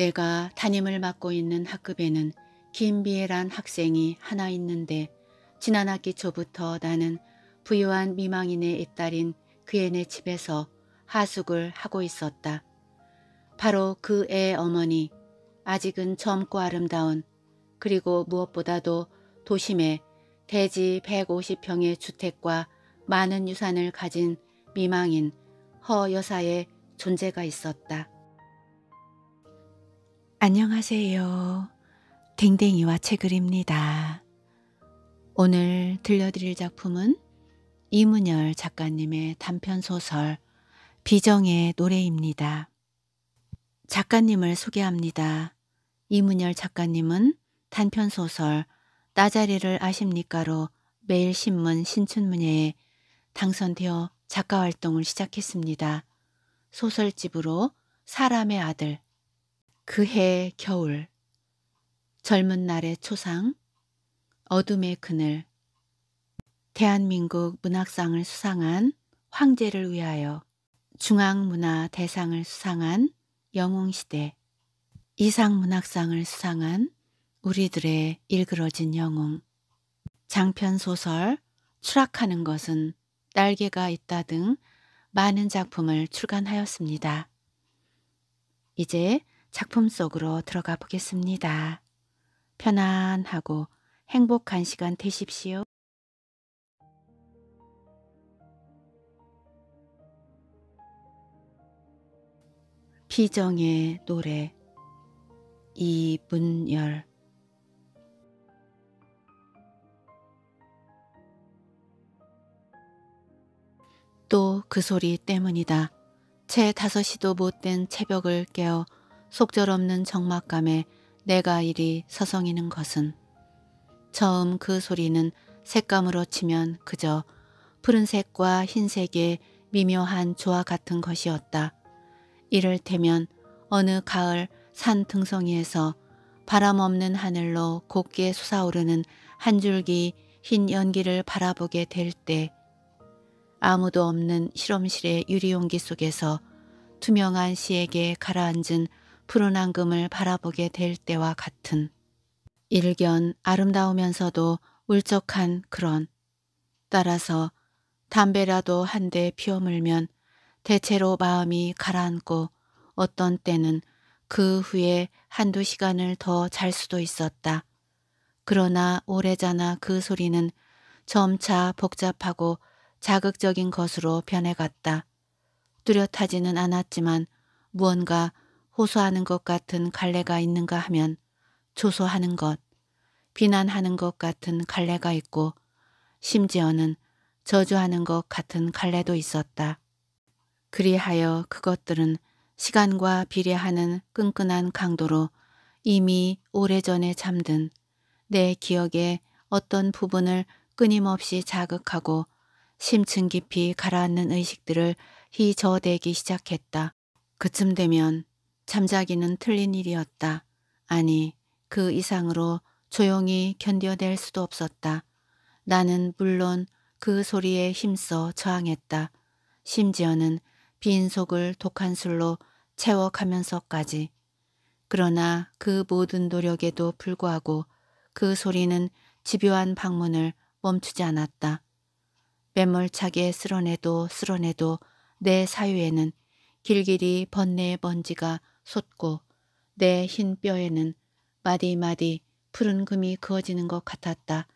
내가 담임을 맡고 있는 학급에는 김비애란 학생이 하나 있는데 지난 학기 초부터 나는 부유한 미망인의 딸인 그 애네 집에서 하숙을 하고 있었다. 바로 그애 어머니, 아직은 젊고 아름다운 그리고 무엇보다도 도심에 대지 150평의 주택과 많은 유산을 가진 미망인 허 여사의 존재가 있었다. 안녕하세요. 댕댕이와 책을입니다. 오늘 들려드릴 작품은 이문열 작가님의 단편 소설 비정의 노래입니다. 작가님을 소개합니다. 이문열 작가님은 단편 소설 따자리를 아십니까로 매일신문 신춘문예에 당선되어 작가 활동을 시작했습니다. 소설집으로 사람의 아들, 그해 겨울, 젊은 날의 초상, 어둠의 그늘, 대한민국 문학상을 수상한 황제를 위하여 중앙문화 대상을 수상한 영웅시대, 이상문학상을 수상한 우리들의 일그러진 영웅, 장편소설 추락하는 것은 날개가 있다 등 많은 작품을 출간하였습니다. 이제 작품 속으로 들어가 보겠습니다. 편안하고 행복한 시간 되십시오. 비정의 노래 이문열 또 그 소리 때문이다. 채 다섯이도 못된 새벽을 깨어 속절없는 적막감에 내가 이리 서성이는 것은 처음 그 소리는 색감으로 치면 그저 푸른색과 흰색의 미묘한 조화 같은 것이었다. 이를테면 어느 가을 산 등성이에서 바람 없는 하늘로 곱게 솟아오르는 한 줄기 흰 연기를 바라보게 될 때 아무도 없는 실험실의 유리용기 속에서 투명한 시에게 가라앉은 푸른 앙금을 바라보게 될 때와 같은 일견 아름다우면서도 울적한 그런 따라서 담배라도 한 대 피워물면 대체로 마음이 가라앉고 어떤 때는 그 후에 한두 시간을 더 잘 수도 있었다. 그러나 오래자나 그 소리는 점차 복잡하고 자극적인 것으로 변해갔다. 뚜렷하지는 않았지만 무언가 호소하는 것 같은 갈래가 있는가 하면 조소하는 것, 비난하는 것 같은 갈래가 있고 심지어는 저주하는 것 같은 갈래도 있었다. 그리하여 그것들은 시간과 비례하는 끈끈한 강도로 이미 오래전에 잠든 내 기억의 어떤 부분을 끊임없이 자극하고 심층 깊이 가라앉는 의식들을 희저대기 시작했다. 그쯤 되면 잠자기는 틀린 일이었다. 아니, 그 이상으로 조용히 견뎌낼 수도 없었다. 나는 물론 그 소리에 힘써 저항했다. 심지어는 빈 속을 독한 술로 채워가면서까지. 그러나 그 모든 노력에도 불구하고 그 소리는 집요한 방문을 멈추지 않았다. 매몰차게 쓸어내도 쓸어내도 내 사유에는 길길이 번뇌의 먼지가 솟고 내 흰 뼈에는 마디마디 푸른 금이 그어지는 것 같았다.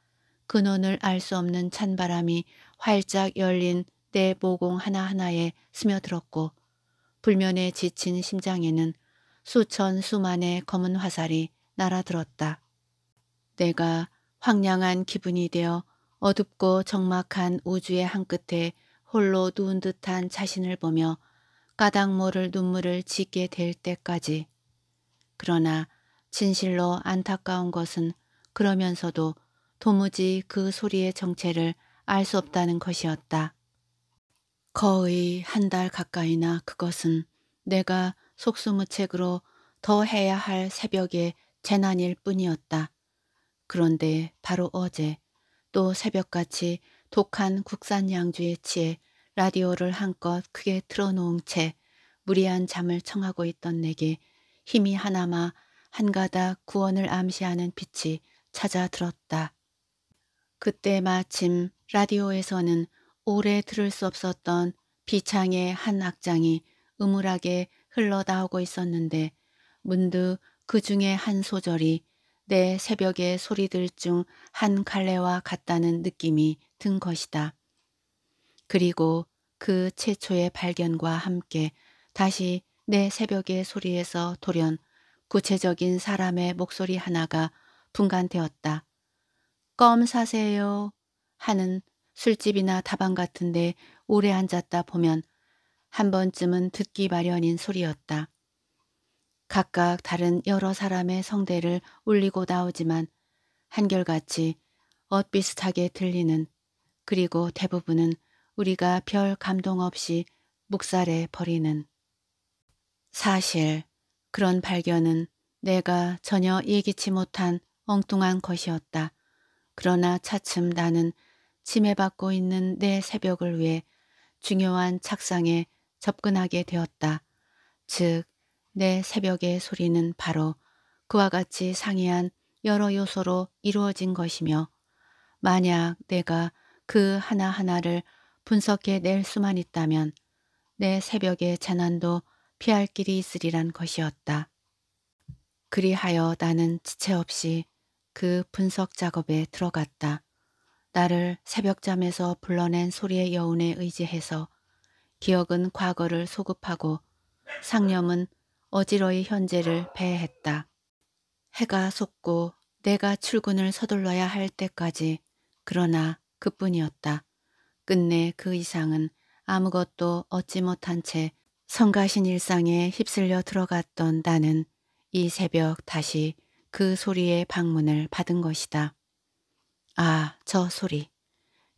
근원을 알 수 없는 찬바람이 활짝 열린 내 모공 하나하나에 스며들었고 불면에 지친 심장에는 수천 수만의 검은 화살이 날아들었다. 내가 황량한 기분이 되어 어둡고 적막한 우주의 한 끝에 홀로 누운 듯한 자신을 보며 까닭 모를 눈물을 짓게 될 때까지. 그러나 진실로 안타까운 것은 그러면서도 도무지 그 소리의 정체를 알 수 없다는 것이었다. 거의 한 달 가까이나 그것은 내가 속수무책으로 더 해야 할 새벽의 재난일 뿐이었다. 그런데 바로 어제 또 새벽같이 독한 국산 양주에 취해 라디오를 한껏 크게 틀어놓은 채 무리한 잠을 청하고 있던 내게 힘이 하나마 한가닥 구원을 암시하는 빛이 찾아들었다. 그때 마침 라디오에서는 오래 들을 수 없었던 비창의 한 악장이 음울하게 흘러나오고 있었는데 문득 그 중에 한 소절이 내 새벽의 소리들 중 한 갈래와 같다는 느낌이 든 것이다. 그리고 그 최초의 발견과 함께 다시 내 새벽의 소리에서 돌연 구체적인 사람의 목소리 하나가 분간되었다. 껌 사세요 하는 술집이나 다방 같은데 오래 앉았다 보면 한 번쯤은 듣기 마련인 소리였다. 각각 다른 여러 사람의 성대를 울리고 나오지만 한결같이 엇비슷하게 들리는 그리고 대부분은 우리가 별 감동 없이 묵살해 버리는 사실 그런 발견은 내가 전혀 예기치 못한 엉뚱한 것이었다. 그러나 차츰 나는 침해받고 있는 내 새벽을 위해 중요한 착상에 접근하게 되었다. 즉, 내 새벽의 소리는 바로 그와 같이 상이한 여러 요소로 이루어진 것이며 만약 내가 그 하나하나를 분석해 낼 수만 있다면 내 새벽의 재난도 피할 길이 있으리란 것이었다. 그리하여 나는 지체 없이 그 분석 작업에 들어갔다. 나를 새벽잠에서 불러낸 소리의 여운에 의지해서 기억은 과거를 소급하고 상념은 어지러이 현재를 배회했다. 해가 솟고 내가 출근을 서둘러야 할 때까지 그러나 그뿐이었다. 끝내 그 이상은 아무것도 얻지 못한 채 성가신 일상에 휩쓸려 들어갔던 나는 이 새벽 다시 그 소리의 방문을 받은 것이다. 아, 저 소리.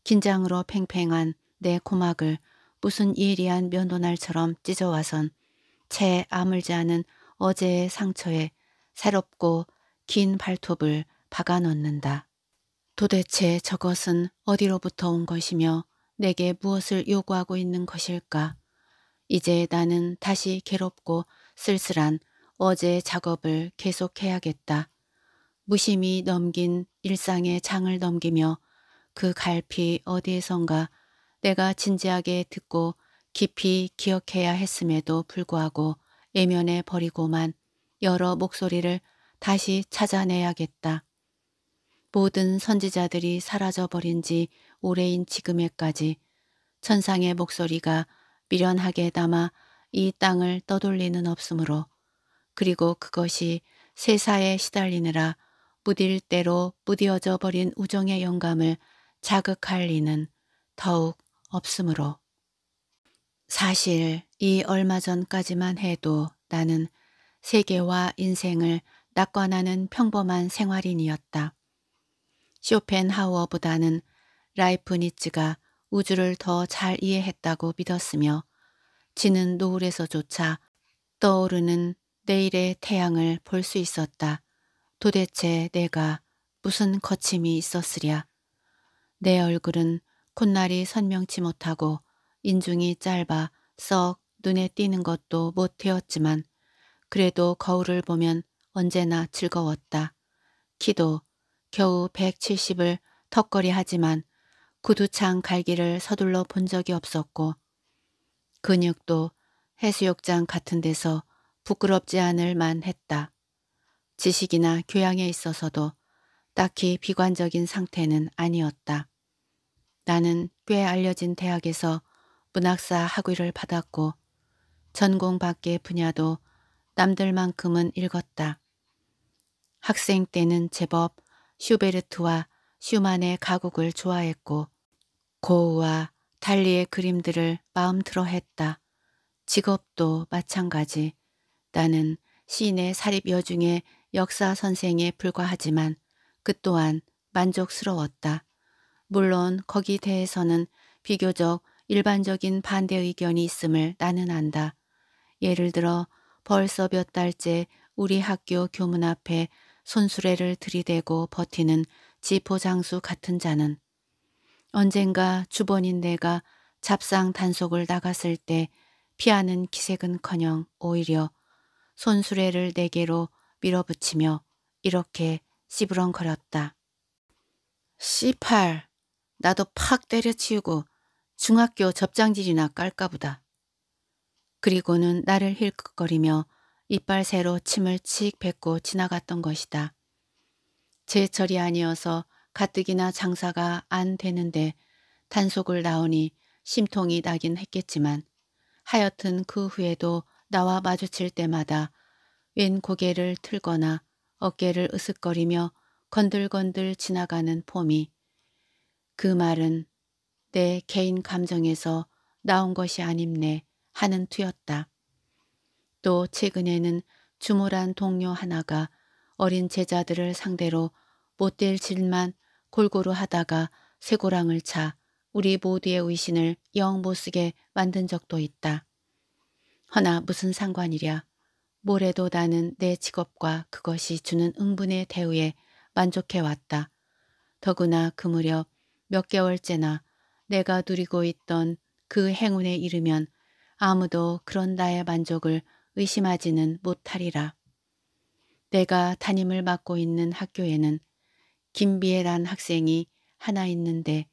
긴장으로 팽팽한 내 고막을 무슨 예리한 면도날처럼 찢어와선 채 아물지 않은 어제의 상처에 새롭고 긴 발톱을 박아 넣는다. 도대체 저것은 어디로부터 온 것이며 내게 무엇을 요구하고 있는 것일까? 이제 나는 다시 괴롭고 쓸쓸한 어제의 작업을 계속해야겠다. 무심히 넘긴 일상의 장을 넘기며 그 갈피 어디에선가 내가 진지하게 듣고 깊이 기억해야 했음에도 불구하고 애면에 버리고만 여러 목소리를 다시 찾아내야겠다. 모든 선지자들이 사라져버린 지 오래인 지금에까지 천상의 목소리가 미련하게 담아 이 땅을 떠돌리는 없으므로 그리고 그것이 세사에 시달리느라 무딜 대로 무디어져 버린 우정의 영감을 자극할 리는 더욱 없으므로 사실 이 얼마 전까지만 해도 나는 세계와 인생을 낙관하는 평범한 생활인이었다. 쇼펜하우어보다는 라이프니츠가 우주를 더 잘 이해했다고 믿었으며 지는 노을에서조차 떠오르는 내일의 태양을 볼 수 있었다. 도대체 내가 무슨 거침이 있었으랴. 내 얼굴은 콧날이 선명치 못하고 인중이 짧아 썩 눈에 띄는 것도 못되었지만 그래도 거울을 보면 언제나 즐거웠다. 키도 겨우 170을 턱걸이 하지만 구두창 그 갈기를 서둘러 본 적이 없었고 근육도 해수욕장 같은 데서 부끄럽지 않을 만했다. 지식이나 교양에 있어서도 딱히 비관적인 상태는 아니었다. 나는 꽤 알려진 대학에서 문학사 학위를 받았고 전공 밖의 분야도 남들만큼은 읽었다. 학생 때는 제법 슈베르트와 슈만의 가곡을 좋아했고 고우와 달리의 그림들을 마음틀어 했다. 직업도 마찬가지. 나는 시인의 사립 여중의 역사 선생에 불과하지만 그 또한 만족스러웠다. 물론 거기 대해서는 비교적 일반적인 반대 의견이 있음을 나는 안다. 예를 들어 벌써 몇 달째 우리 학교 교문 앞에 손수레를 들이대고 버티는 지포장수 같은 자는 언젠가 주번인 내가 잡상 단속을 나갔을 때 피하는 기색은커녕 오히려 손수레를 내게로 밀어붙이며 이렇게 시부렁거렸다 씨팔, 나도 팍 때려치우고 중학교 접장질이나 깔까 보다. 그리고는 나를 힐끗거리며 이빨 새로 침을 칙 뱉고 지나갔던 것이다. 제 철이 아니어서 가뜩이나 장사가 안 되는데 단속을 나오니 심통이 나긴 했겠지만 하여튼 그 후에도 나와 마주칠 때마다 웬 고개를 틀거나 어깨를 으슥거리며 건들건들 지나가는 폼이 그 말은 내 개인 감정에서 나온 것이 아님네 하는 투였다. 또 최근에는 주모란 동료 하나가 어린 제자들을 상대로 못될 질만 골고루 하다가 쇠고랑을 차 우리 모두의 의신을 영 못쓰게 만든 적도 있다. 허나 무슨 상관이랴. 모래도 나는 내 직업과 그것이 주는 응분의 대우에 만족해왔다. 더구나 그 무렵 몇 개월째나 내가 누리고 있던 그 행운에 이르면 아무도 그런 나의 만족을 의심하지는 못하리라. 내가 담임을 맡고 있는 학교에는 김비애란 학생이 하나 있는데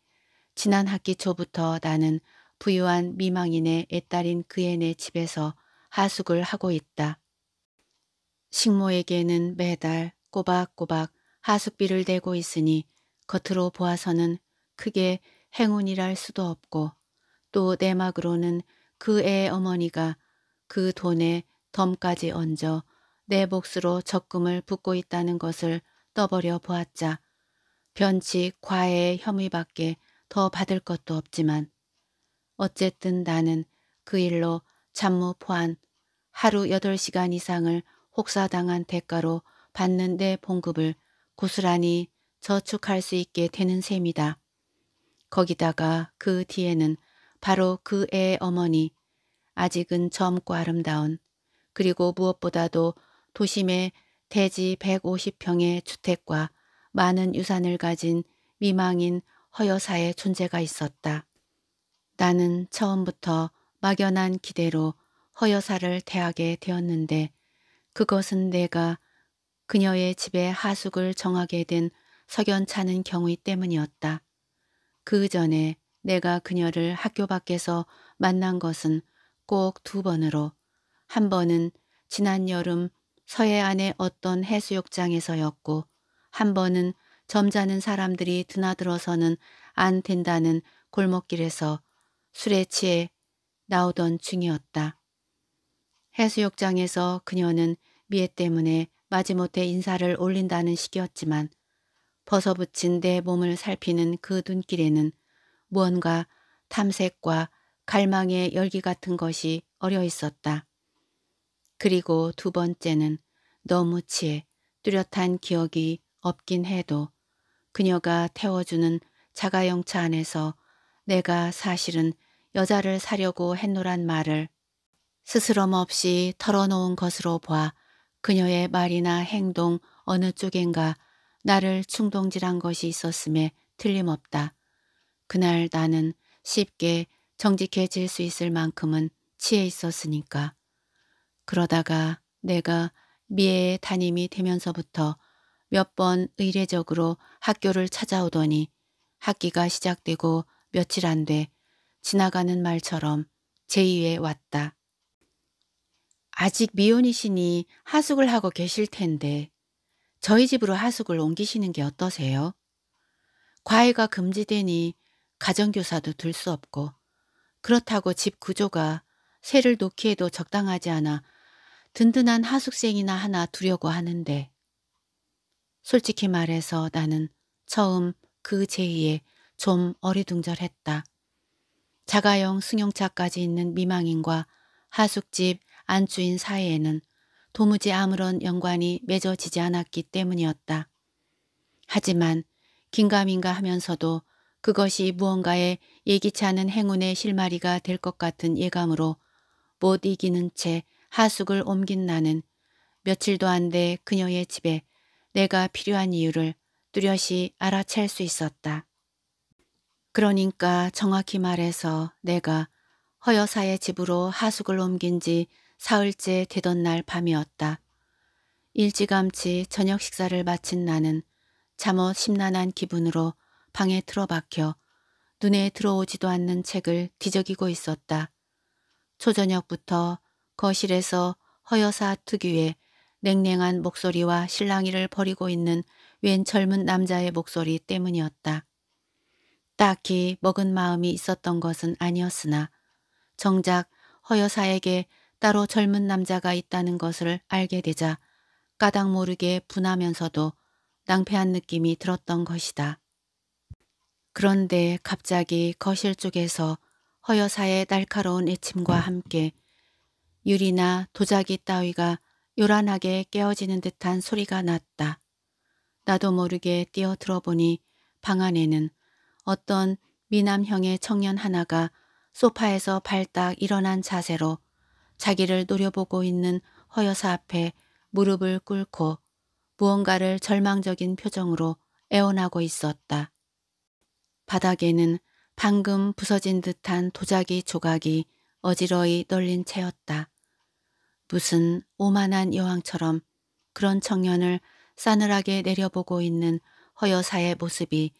지난 학기 초부터 나는 부유한 미망인의 애딸인 그애네 집에서 하숙을 하고 있다. 식모에게는 매달 꼬박꼬박 하숙비를 대고 있으니 겉으로 보아서는 크게 행운이랄 수도 없고 또 내막으로는 그애 어머니가 그 돈에 덤까지 얹어 내 몫으로 적금을 붓고 있다는 것을 떠버려 보았자 변칙, 과외, 혐의밖에 더 받을 것도 없지만 어쨌든 나는 그 일로 잠무 포함 하루 8시간 이상을 혹사당한 대가로 받는 내 봉급을 고스란히 저축할 수 있게 되는 셈이다. 거기다가 그 뒤에는 바로 그 애의 어머니, 아직은 젊고 아름다운, 그리고 무엇보다도 도심의 대지 150평의 주택과 많은 유산을 가진 미망인 허여사의 존재가 있었다. 나는 처음부터 막연한 기대로 허여사를 대하게 되었는데 그것은 내가 그녀의 집에 하숙을 정하게 된 석연찮은 경위 때문이었다. 그 전에 내가 그녀를 학교 밖에서 만난 것은 꼭 두 번으로 한 번은 지난 여름 서해안의 어떤 해수욕장에서였고 한 번은 점잖은 사람들이 드나들어서는 안 된다는 골목길에서 술에 취해 나오던 중이었다. 해수욕장에서 그녀는 미애 때문에 마지못해 인사를 올린다는 식이었지만 벗어붙인 내 몸을 살피는 그 눈길에는 무언가 탐색과 갈망의 열기 같은 것이 어려 있었다. 그리고 두 번째는 너무 취해 뚜렷한 기억이 없긴 해도 그녀가 태워주는 자가용차 안에서 내가 사실은 여자를 사려고 했노란 말을 스스럼 없이 털어놓은 것으로 봐 그녀의 말이나 행동 어느 쪽엔가 나를 충동질한 것이 있었음에 틀림없다. 그날 나는 쉽게 정직해질 수 있을 만큼은 취해 있었으니까. 그러다가 내가 미애의 담임이 되면서부터 몇번 의례적으로 학교를 찾아오더니 학기가 시작되고 며칠 안 돼 지나가는 말처럼 제2에 왔다. 아직 미혼이시니 하숙을 하고 계실 텐데 저희 집으로 하숙을 옮기시는 게 어떠세요? 과외가 금지되니 가정교사도 들수 없고 그렇다고 집 구조가 새를 놓기에도 적당하지 않아 든든한 하숙생이나 하나 두려고 하는데 솔직히 말해서 나는 처음 그 제의에 좀 어리둥절했다. 자가용 승용차까지 있는 미망인과 하숙집 안주인 사이에는 도무지 아무런 연관이 맺어지지 않았기 때문이었다. 하지만 긴가민가 하면서도 그것이 무언가의 예기치 않은 행운의 실마리가 될 것 같은 예감으로 못 이기는 채 하숙을 옮긴 나는 며칠도 안 돼 그녀의 집에 내가 필요한 이유를 뚜렷이 알아챌 수 있었다. 그러니까 정확히 말해서 내가 허여사의 집으로 하숙을 옮긴 지 사흘째 되던 날 밤이었다. 일찌감치 저녁 식사를 마친 나는 잠옷 심란한 기분으로 방에 틀어박혀 눈에 들어오지도 않는 책을 뒤적이고 있었다. 초저녁부터 거실에서 허여사 특유의 냉랭한 목소리와 실랑이를 벌이고 있는 웬 젊은 남자의 목소리 때문이었다. 딱히 먹은 마음이 있었던 것은 아니었으나 정작 허여사에게 따로 젊은 남자가 있다는 것을 알게 되자 까닭 모르게 분하면서도 낭패한 느낌이 들었던 것이다. 그런데 갑자기 거실 쪽에서 허여사의 날카로운 애침과 함께 유리나 도자기 따위가 요란하게 깨어지는 듯한 소리가 났다. 나도 모르게 뛰어 들어보니 방 안에는 어떤 미남형의 청년 하나가 소파에서 발딱 일어난 자세로 자기를 노려보고 있는 허여사 앞에 무릎을 꿇고 무언가를 절망적인 표정으로 애원하고 있었다. 바닥에는 방금 부서진 듯한 도자기 조각이 어지러이 떨린 채였다. 무슨 오만한 여왕처럼 그런 청년을 싸늘하게 내려보고 있는 허여사의 모습이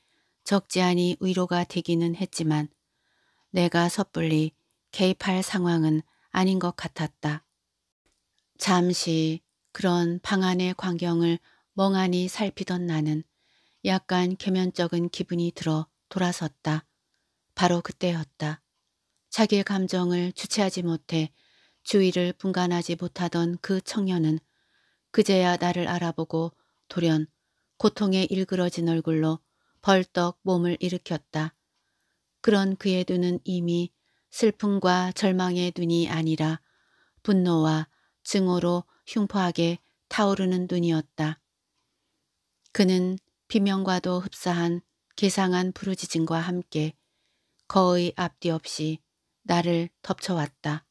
적지 않이 위로가 되기는 했지만 내가 섣불리 개입할 상황은 아닌 것 같았다. 잠시 그런 방안의 광경을 멍하니 살피던 나는 약간 개면적인 기분이 들어 돌아섰다. 바로 그때였다. 자기의 감정을 주체하지 못해 주의를 분간하지 못하던 그 청년은 그제야 나를 알아보고 돌연 고통에 일그러진 얼굴로 벌떡 몸을 일으켰다. 그런 그의 눈은 이미 슬픔과 절망의 눈이 아니라 분노와 증오로 흉포하게 타오르는 눈이었다. 그는 비명과도 흡사한 개상한 부르짖음과 함께 거의 앞뒤 없이 나를 덮쳐왔다.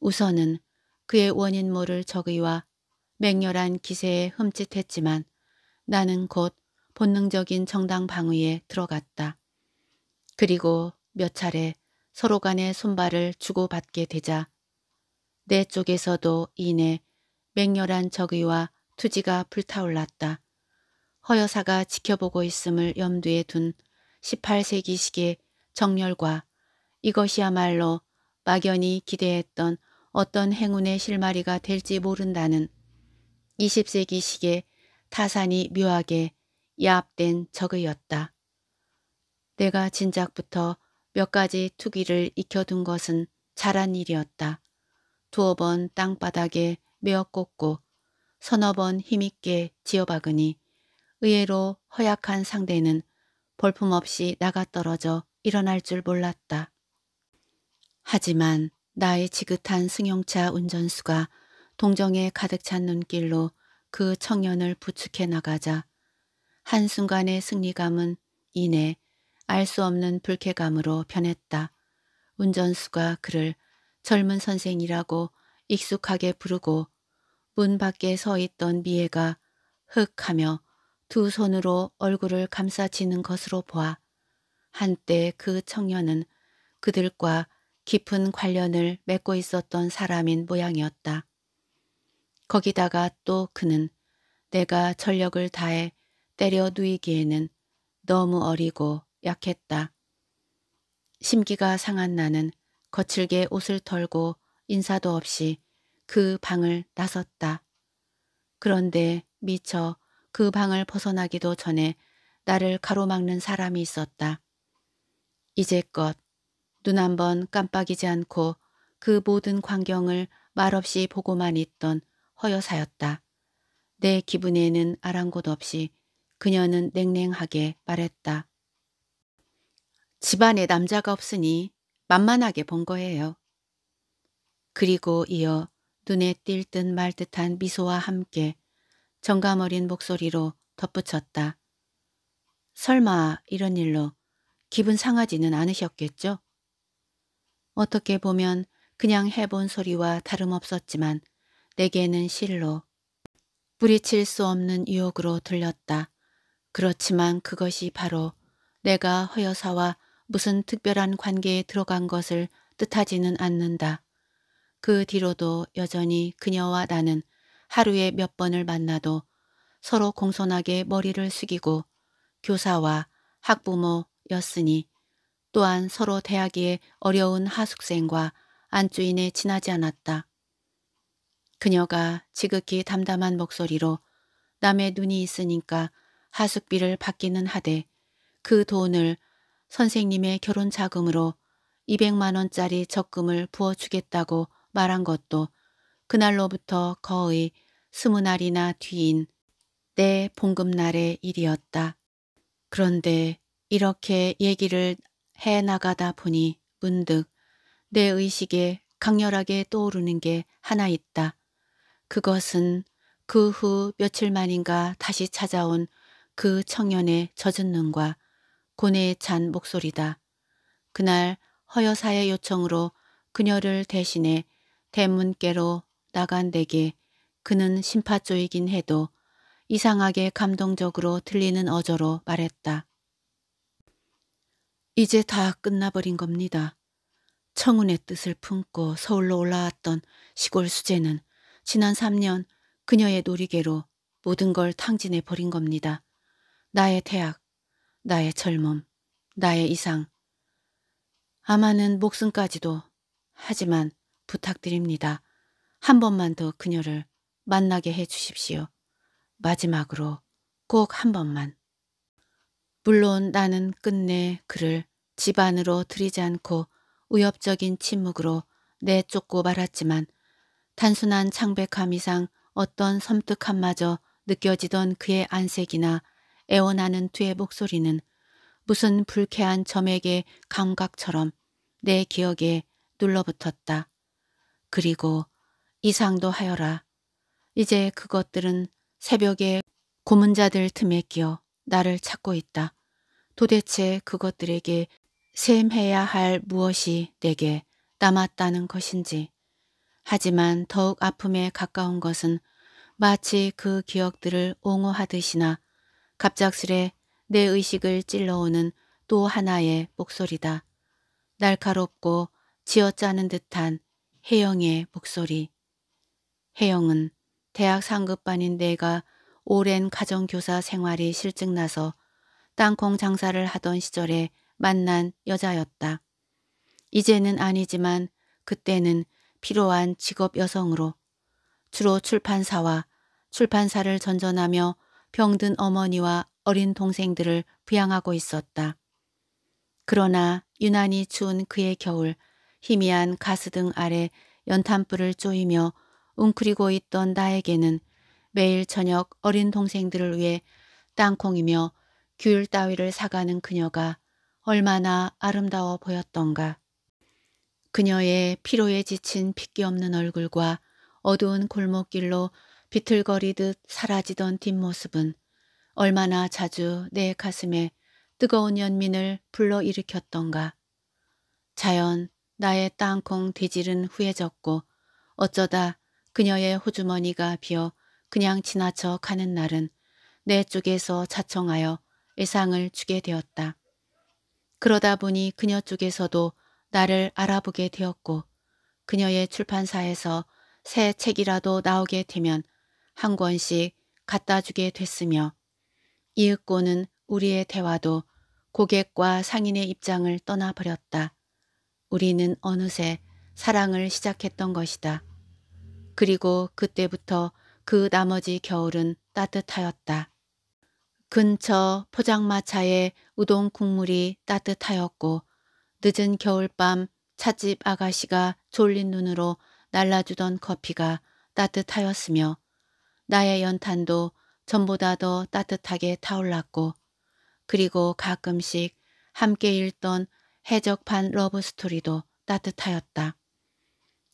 우선은 그의 원인 모를 적의와 맹렬한 기세에 흠칫했지만 나는 곧 본능적인 정당 방위에 들어갔다. 그리고 몇 차례 서로 간의 손발을 주고받게 되자 내 쪽에서도 이내 맹렬한 적의와 투지가 불타올랐다. 허여사가 지켜보고 있음을 염두에 둔 18세기식의 정열과 이것이야말로 막연히 기대했던 어떤 행운의 실마리가 될지 모른다는 2 0세기 시기에 타산이 묘하게 야압된 적의였다. 내가 진작부터 몇 가지 투기를 익혀둔 것은 잘한 일이었다. 두어 번 땅바닥에 메어 꽂고 서너 번 힘있게 지어박으니 의외로 허약한 상대는 볼품없이 나가 떨어져 일어날 줄 몰랐다. 하지만 나의 지긋한 승용차 운전수가 동정에 가득 찬 눈길로 그 청년을 부축해 나가자 한순간의 승리감은 이내 알 수 없는 불쾌감으로 변했다. 운전수가 그를 젊은 선생이라고 익숙하게 부르고 문 밖에 서 있던 미애가 흑 하며 두 손으로 얼굴을 감싸지는 것으로 보아 한때 그 청년은 그들과 깊은 관련을 맺고 있었던 사람인 모양이었다. 거기다가 또 그는 내가 전력을 다해 때려 누이기에는 너무 어리고 약했다. 심기가 상한 나는 거칠게 옷을 털고 인사도 없이 그 방을 나섰다. 그런데 미처 그 방을 벗어나기도 전에 나를 가로막는 사람이 있었다. 이제껏 눈한번 깜빡이지 않고 그 모든 광경을 말없이 보고만 있던 허여사였다. 내 기분에는 아랑곳 없이 그녀는 냉랭하게 말했다. 집안에 남자가 없으니 만만하게 본 거예요. 그리고 이어 눈에 띌 듯 말 듯한 미소와 함께 정감 어린 목소리로 덧붙였다. 설마 이런 일로 기분 상하지는 않으셨겠죠? 어떻게 보면 그냥 해본 소리와 다름없었지만 내게는 실로 뿌리칠 수 없는 유혹으로 들렸다. 그렇지만 그것이 바로 내가 허여사와 무슨 특별한 관계에 들어간 것을 뜻하지는 않는다. 그 뒤로도 여전히 그녀와 나는 하루에 몇 번을 만나도 서로 공손하게 머리를 숙이고 교사와 학부모였으니 또한 서로 대하기에 어려운 하숙생과 안주인에 지나지 않았다. 그녀가 지극히 담담한 목소리로 남의 눈이 있으니까 하숙비를 받기는 하되 그 돈을 선생님의 결혼 자금으로 200만 원짜리 적금을 부어주겠다고 말한 것도 그날로부터 거의 스무 날이나 뒤인 내봉금날의 일이었다. 그런데 이렇게 얘기를 해 나가다 보니 문득 내 의식에 강렬하게 떠오르는 게 하나 있다. 그것은 그 후 며칠 만인가 다시 찾아온 그 청년의 젖은 눈과 고뇌에 찬 목소리다. 그날 허여사의 요청으로 그녀를 대신해 대문께로 나간 내게 그는 심파조이긴 해도 이상하게 감동적으로 들리는 어조로 말했다. 이제 다 끝나버린 겁니다. 청운의 뜻을 품고 서울로 올라왔던 시골 수재는 지난 3년 그녀의 놀이개로 모든 걸 탕진해 버린 겁니다. 나의 태학, 나의 젊음, 나의 이상. 아마는 목숨까지도 하지만 부탁드립니다. 한 번만 더 그녀를 만나게 해주십시오. 마지막으로 꼭 한 번만. 물론 나는 끝내 그를 집 안으로 들이지 않고 위협적인 침묵으로 내쫓고 말았지만 단순한 창백함 이상 어떤 섬뜩함마저 느껴지던 그의 안색이나 애원하는 뒤의 목소리는 무슨 불쾌한 점액의 감각처럼 내 기억에 눌러붙었다. 그리고 이상도 하여라. 이제 그것들은 새벽에 고문자들 틈에 끼어 나를 찾고 있다. 도대체 그것들에게 셈해야 할 무엇이 내게 남았다는 것인지. 하지만 더욱 아픔에 가까운 것은 마치 그 기억들을 옹호하듯이나 갑작스레 내 의식을 찔러오는 또 하나의 목소리다. 날카롭고 지어짜는 듯한 혜영의 목소리. 혜영은 대학 상급반인 내가 오랜 가정교사 생활이 실증나서 땅콩 장사를 하던 시절에 만난 여자였다. 이제는 아니지만 그때는 필요한 직업 여성으로 주로 출판사와 출판사를 전전하며 병든 어머니와 어린 동생들을 부양하고 있었다. 그러나 유난히 추운 그의 겨울 희미한 가스등 아래 연탄불을 쪼이며 웅크리고 있던 나에게는 매일 저녁 어린 동생들을 위해 땅콩이며 귤 따위를 사가는 그녀가 얼마나 아름다워 보였던가. 그녀의 피로에 지친 핏기 없는 얼굴과 어두운 골목길로 비틀거리듯 사라지던 뒷모습은 얼마나 자주 내 가슴에 뜨거운 연민을 불러일으켰던가. 자연 나의 땅콩 뒤질은 후해졌고 어쩌다 그녀의 호주머니가 비어 그냥 지나쳐 가는 날은 내 쪽에서 자청하여 예상을 주게 되었다. 그러다 보니 그녀 쪽에서도 나를 알아보게 되었고 그녀의 출판사에서 새 책이라도 나오게 되면 한 권씩 갖다 주게 됐으며 이윽고는 우리의 대화도 고객과 상인의 입장을 떠나버렸다. 우리는 어느새 사랑을 시작했던 것이다. 그리고 그때부터 그 나머지 겨울은 따뜻하였다. 근처 포장마차에 우동 국물이 따뜻하였고 늦은 겨울밤 찻집 아가씨가 졸린 눈으로 날라주던 커피가 따뜻하였으며 나의 연탄도 전보다 더 따뜻하게 타올랐고 그리고 가끔씩 함께 읽던 해적판 러브스토리도 따뜻하였다.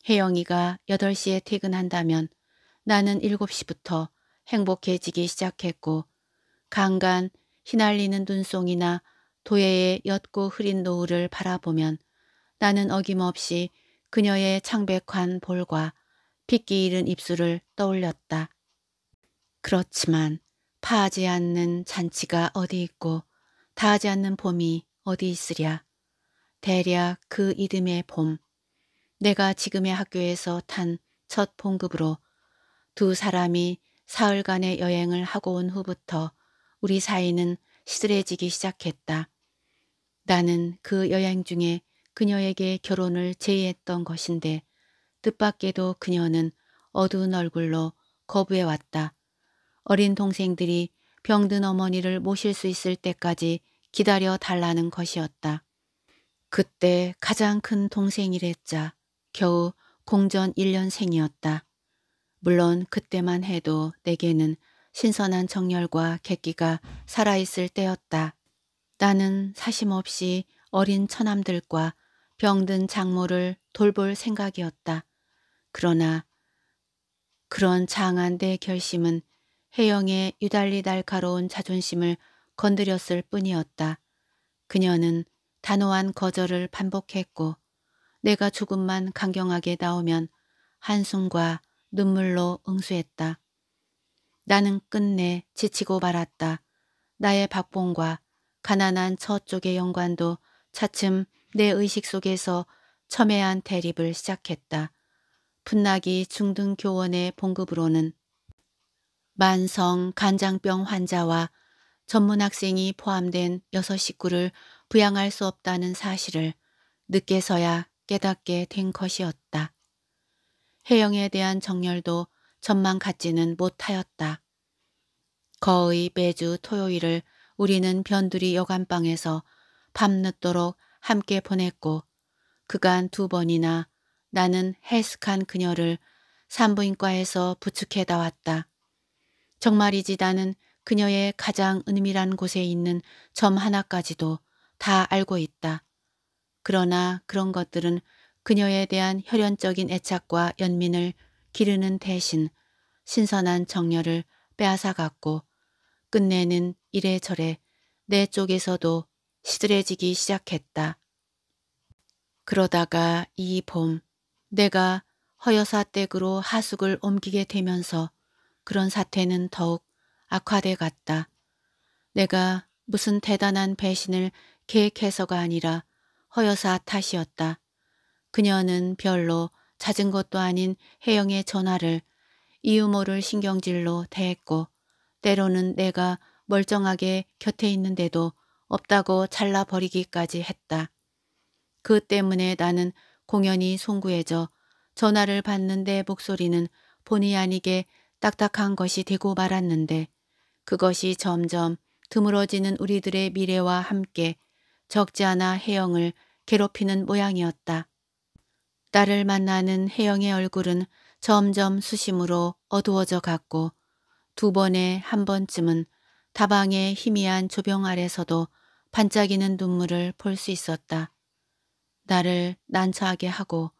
혜영이가 8시에 퇴근한다면 나는 7시부터 행복해지기 시작했고 강간, 휘날리는 눈송이나 도예의 옅고 흐린 노을을 바라보면 나는 어김없이 그녀의 창백한 볼과 핏기 잃은 입술을 떠올렸다. 그렇지만 파하지 않는 잔치가 어디 있고 다하지 않는 봄이 어디 있으랴. 대략 그이듬해 봄. 내가 지금의 학교에서 탄 첫 봉급으로 두 사람이 사흘간의 여행을 하고 온 후부터 우리 사이는 시들해지기 시작했다. 나는 그 여행 중에 그녀에게 결혼을 제의했던 것인데 뜻밖에도 그녀는 어두운 얼굴로 거부해왔다. 어린 동생들이 병든 어머니를 모실 수 있을 때까지 기다려 달라는 것이었다. 그때 가장 큰 동생이랬자 겨우 공전 1년생이었다. 물론 그때만 해도 내게는 신선한 정열과 객기가 살아있을 때였다. 나는 사심없이 어린 처남들과 병든 장모를 돌볼 생각이었다. 그러나 그런 장한 내 결심은 혜영의 유달리 날카로운 자존심을 건드렸을 뿐이었다. 그녀는 단호한 거절을 반복했고 내가 조금만 강경하게 나오면 한숨과 눈물로 응수했다. 나는 끝내 지치고 말았다. 나의 박봉과 가난한 저쪽의 연관도 차츰 내 의식 속에서 첨예한 대립을 시작했다. 분나기 중등교원의 봉급으로는 만성 간장병 환자와 전문학생이 포함된 여섯 식구를 부양할 수 없다는 사실을 늦게서야 깨닫게 된 것이었다. 해영에 대한 정열도 전만갖지는 못하였다. 거의 매주 토요일을 우리는 변두리 여간방에서 밤늦도록 함께 보냈고 그간 두 번이나 나는 헬스칸 그녀를 산부인과에서 부축해다 왔다. 정말이지 나는 그녀의 가장 은밀한 곳에 있는 점 하나까지도 다 알고 있다. 그러나 그런 것들은 그녀에 대한 혈연적인 애착과 연민을 기르는 대신 신선한 정열을 빼앗아갔고 끝내는 이래저래 내 쪽에서도 시들해지기 시작했다. 그러다가 이 봄 내가 허여사댁으로 하숙을 옮기게 되면서 그런 사태는 더욱 악화돼 갔다. 내가 무슨 대단한 배신을 계획해서가 아니라 허여사 탓이었다. 그녀는 별로 찾은 것도 아닌 혜영의 전화를 이유 모를 신경질로 대했고 때로는 내가 멀쩡하게 곁에 있는데도 없다고 잘라버리기까지 했다. 그 때문에 나는 공연히 송구해져 전화를 받는 내 목소리는 본의 아니게 딱딱한 것이 되고 말았는데 그것이 점점 드물어지는 우리들의 미래와 함께 적지 않아 혜영을 괴롭히는 모양이었다. 딸을 만나는 혜영의 얼굴은 점점 수심으로 어두워져 갔고 두 번에 한 번쯤은 다방의 희미한 조병 아래서도 반짝이는 눈물을 볼 수 있었다. 나를 난처하게 하고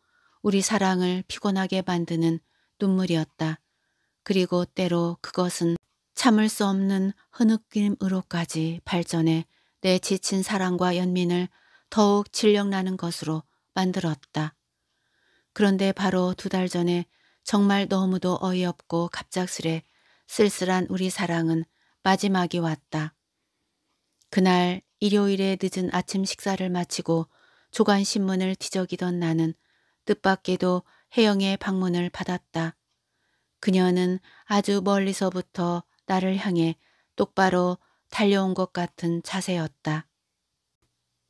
우리 사랑을 피곤하게 만드는 눈물이었다. 그리고 때로 그것은 참을 수 없는 흐느낌으로까지 발전해 내 지친 사랑과 연민을 더욱 질력나는 것으로 만들었다. 그런데 바로 두 달 전에 정말 너무도 어이없고 갑작스레 쓸쓸한 우리 사랑은 마지막이 왔다. 그날 일요일에 늦은 아침 식사를 마치고 조간신문을 뒤적이던 나는 뜻밖에도 혜영의 방문을 받았다. 그녀는 아주 멀리서부터 나를 향해 똑바로 달려온 것 같은 자세였다.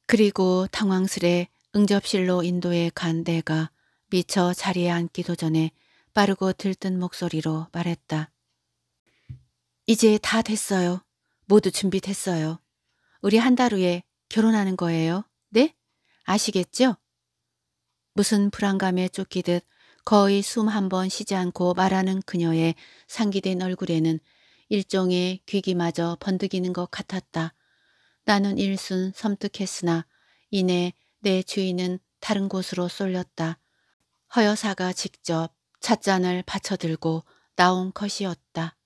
그리고 당황스레 응접실로 인도해 간 내가 미처 자리에 앉기도 전에 빠르고 들뜬 목소리로 말했다. 이제 다 됐어요. 모두 준비됐어요. 우리 한 달 후에 결혼하는 거예요. 네? 아시겠죠? 무슨 불안감에 쫓기듯 거의 숨 한 번 쉬지 않고 말하는 그녀의 상기된 얼굴에는 일종의 귀기마저 번득이는 것 같았다. 나는 일순 섬뜩했으나 이내 내 주인은 다른 곳으로 쏠렸다. 허여사가 직접 찻잔을 받쳐들고 나온 것이었다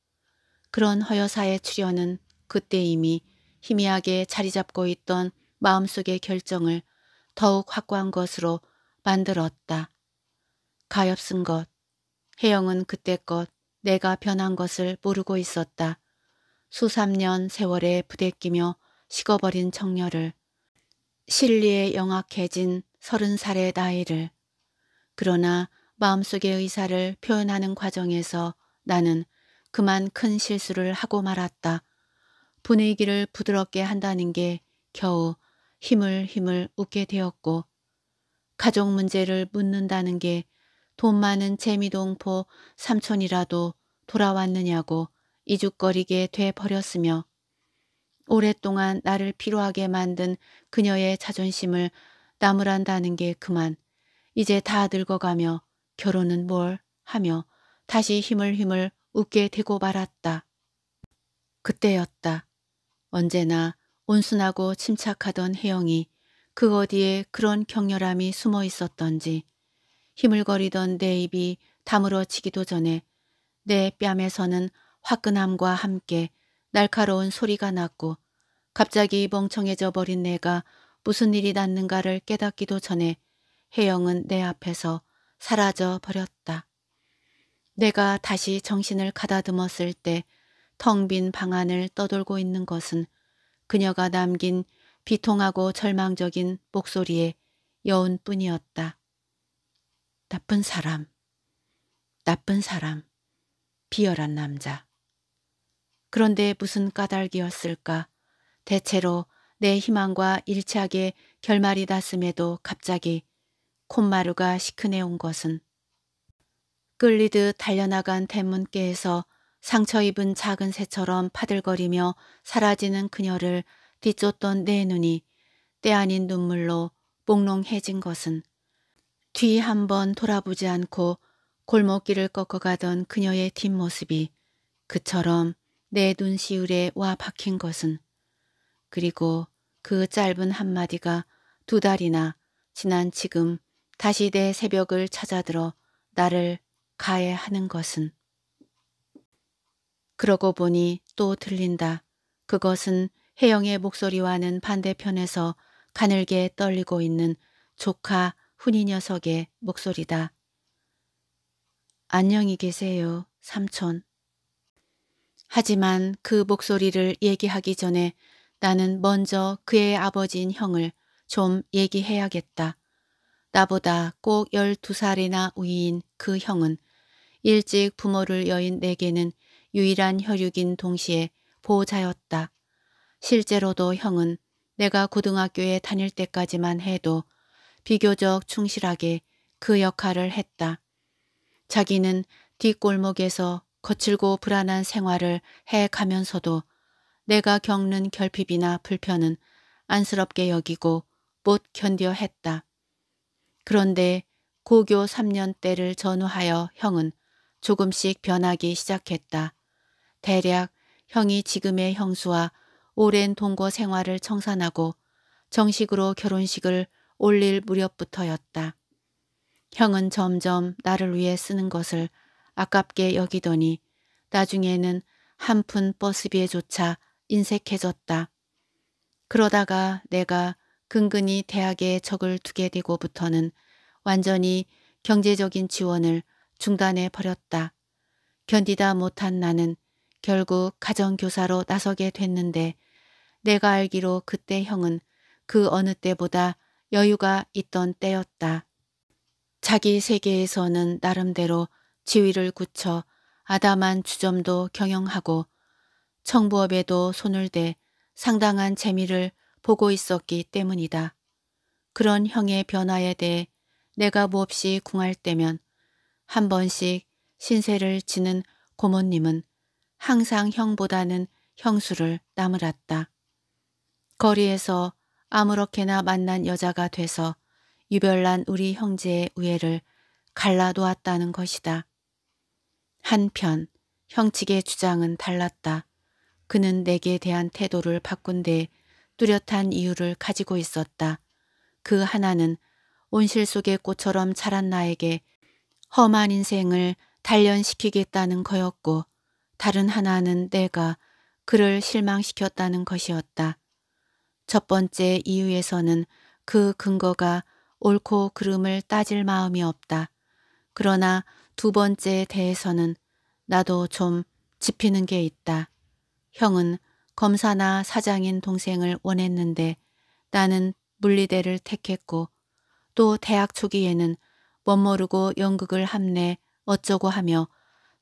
그런 허여사의 출현은 그때 이미 희미하게 자리잡고 있던 마음속의 결정을 더욱 확고한 것으로 만들었다. 가엾 은 것, 혜영은 그때껏 내가 변한 것을 모르고 있었다. 수삼년 세월에 부대끼며 식어버린 청녀를, 실리에 영악해진 서른 살의 나이를, 그러나 마음속의 의사를 표현하는 과정에서 나는 그만 큰 실수를 하고 말았다. 분위기를 부드럽게 한다는 게 겨우 힘을 힘을 웃게 되었고 가족 문제를 묻는다는 게 돈 많은 재미동포 삼촌이라도 돌아왔느냐고 이죽거리게 돼버렸으며 오랫동안 나를 피로하게 만든 그녀의 자존심을 나무란다는 게 그만 이제 다 늙어가며 결혼은 뭘 하며 다시 힘을 힘을 웃게 되고 말았다. 그때였다. 언제나 온순하고 침착하던 혜영이 그 어디에 그런 격렬함이 숨어 있었던지 힘을 거리던 내 입이 다물어지기도 전에 내 뺨에서는 화끈함과 함께 날카로운 소리가 났고 갑자기 멍청해져 버린 내가 무슨 일이 났는가를 깨닫기도 전에 혜영은 내 앞에서 사라져 버렸다. 내가 다시 정신을 가다듬었을 때 텅 빈 방안을 떠돌고 있는 것은 그녀가 남긴 비통하고 절망적인 목소리의 여운뿐이었다. 나쁜 사람, 나쁜 사람, 비열한 남자. 그런데 무슨 까닭이었을까? 대체로 내 희망과 일치하게 결말이 났음에도 갑자기 콧마루가 시큰해온 것은 끌리듯 달려나간 대문께에서 상처 입은 작은 새처럼 파들거리며 사라지는 그녀를 뒤쫓던 내 눈이 때 아닌 눈물로 뽕롱해진 것은 뒤한번 돌아보지 않고 골목길을 꺾어가던 그녀의 뒷모습이 그처럼 내 눈시울에 와 박힌 것은 그리고 그 짧은 한마디가 두 달이나 지난 지금 다시 내 새벽을 찾아들어 나를 가해하는 것은 그러고 보니 또 들린다. 그것은 혜영의 목소리와는 반대편에서 가늘게 떨리고 있는 조카 훈이 녀석의 목소리다. 안녕히 계세요, 삼촌. 하지만 그 목소리를 얘기하기 전에 나는 먼저 그의 아버지인 형을 좀 얘기해야겠다. 나보다 꼭 12살이나 위인 그 형은 일찍 부모를 여인 내게는 유일한 혈육인 동시에 보호자였다. 실제로도 형은 내가 고등학교에 다닐 때까지만 해도 비교적 충실하게 그 역할을 했다. 자기는 뒷골목에서 거칠고 불안한 생활을 해가면서도 내가 겪는 결핍이나 불편은 안쓰럽게 여기고 못 견뎌 했다. 그런데 고교 3년 때를 전후하여 형은 조금씩 변하기 시작했다. 대략 형이 지금의 형수와 오랜 동거 생활을 청산하고 정식으로 결혼식을 올릴 무렵부터였다. 형은 점점 나를 위해 쓰는 것을 아깝게 여기더니 나중에는 한 푼 버스비에조차 인색해졌다. 그러다가 내가 근근히 대학에 적을 두게 되고부터는 완전히 경제적인 지원을 중단해 버렸다. 견디다 못한 나는 결국 가정교사로 나서게 됐는데 내가 알기로 그때 형은 그 어느 때보다 여유가 있던 때였다. 자기 세계에서는 나름대로 지위를 굳혀 아담한 주점도 경영하고 청부업에도 손을 대 상당한 재미를 보고 있었기 때문이다. 그런 형의 변화에 대해 내가 몹시 궁할 때면 한 번씩 신세를 지는 고모님은 항상 형보다는 형수를 나무랐다. 거리에서 아무렇게나 만난 여자가 돼서 유별난 우리 형제의 우애를 갈라놓았다는 것이다. 한편 형측의 주장은 달랐다. 그는 내게 대한 태도를 바꾼 데 뚜렷한 이유를 가지고 있었다. 그 하나는 온실 속의 꽃처럼 자란 나에게 험한 인생을 단련시키겠다는 거였고 다른 하나는 내가 그를 실망시켰다는 것이었다. 첫 번째 이유에서는 그 근거가 옳고 그름을 따질 마음이 없다. 그러나 두 번째에 대해서는 나도 좀짚피는게 있다. 형은 검사나 사장인 동생을 원했는데 나는 물리대를 택했고 또 대학 초기에는 멋모르고 연극을 함내 어쩌고 하며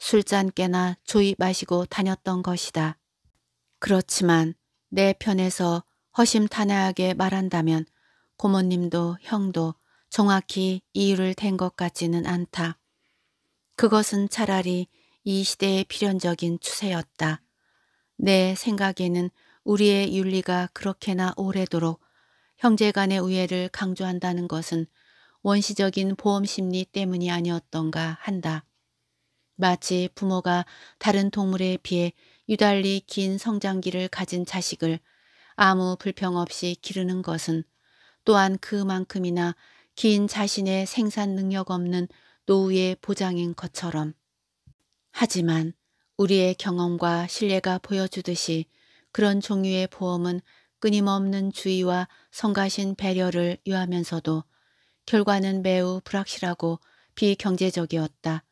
술잔 깨나 조이 마시고 다녔던 것이다. 그렇지만 내 편에서 허심탄회하게 말한다면 고모님도 형도 정확히 이유를 댄 것 같지는 않다. 그것은 차라리 이 시대의 필연적인 추세였다. 내 생각에는 우리의 윤리가 그렇게나 오래도록 형제 간의 우애를 강조한다는 것은 원시적인 보험 심리 때문이 아니었던가 한다. 마치 부모가 다른 동물에 비해 유달리 긴 성장기를 가진 자식을 아무 불평 없이 기르는 것은 또한 그만큼이나 긴 자신의 생산 능력 없는 노후의 보장인 것처럼. 하지만 우리의 경험과 신뢰가 보여주듯이 그런 종류의 보험은 끊임없는 주의와 성가신 배려를 요하면서도 결과는 매우 불확실하고 비경제적이었다.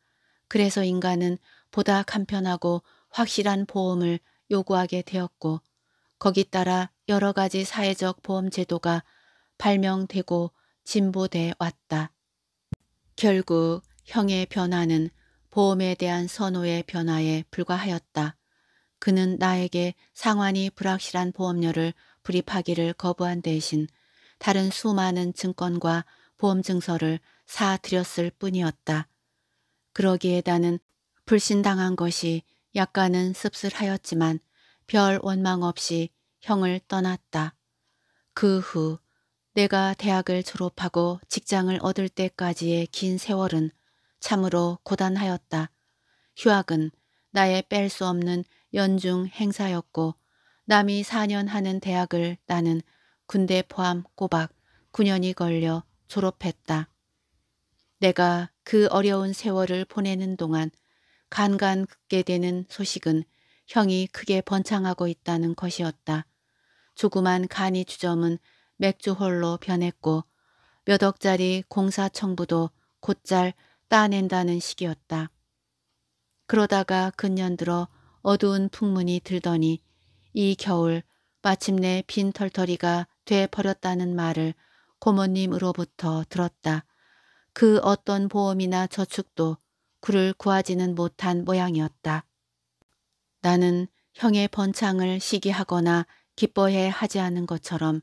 그래서 인간은 보다 간편하고 확실한 보험을 요구하게 되었고 거기 따라 여러 가지 사회적 보험 제도가 발명되고 진보돼 왔다. 결국 형의 변화는 보험에 대한 선호의 변화에 불과하였다. 그는 나에게 상환이 불확실한 보험료를 불입하기를 거부한 대신 다른 수많은 증권과 보험증서를 사들였을 뿐이었다. 그러기에 나는 불신당한 것이 약간은 씁쓸하였지만 별 원망 없이 형을 떠났다. 그 후 내가 대학을 졸업하고 직장을 얻을 때까지의 긴 세월은 참으로 고단하였다. 휴학은 나의 뺄 수 없는 연중 행사였고 남이 4년 하는 대학을 나는 군대 포함 꼬박 9년이 걸려 졸업했다. 내가 그 어려운 세월을 보내는 동안 간간 듣게 되는 소식은 형이 크게 번창하고 있다는 것이었다. 조그만 간이 주점은 맥주홀로 변했고 몇 억짜리 공사청부도 곧잘 따낸다는 식이었다. 그러다가 근년 들어 어두운 풍문이 들더니 이 겨울 마침내 빈 털터리가 돼 버렸다는 말을 고모님으로부터 들었다. 그 어떤 보험이나 저축도 그를 구하지는 못한 모양이었다. 나는 형의 번창을 시기하거나 기뻐해 하지 않은 것처럼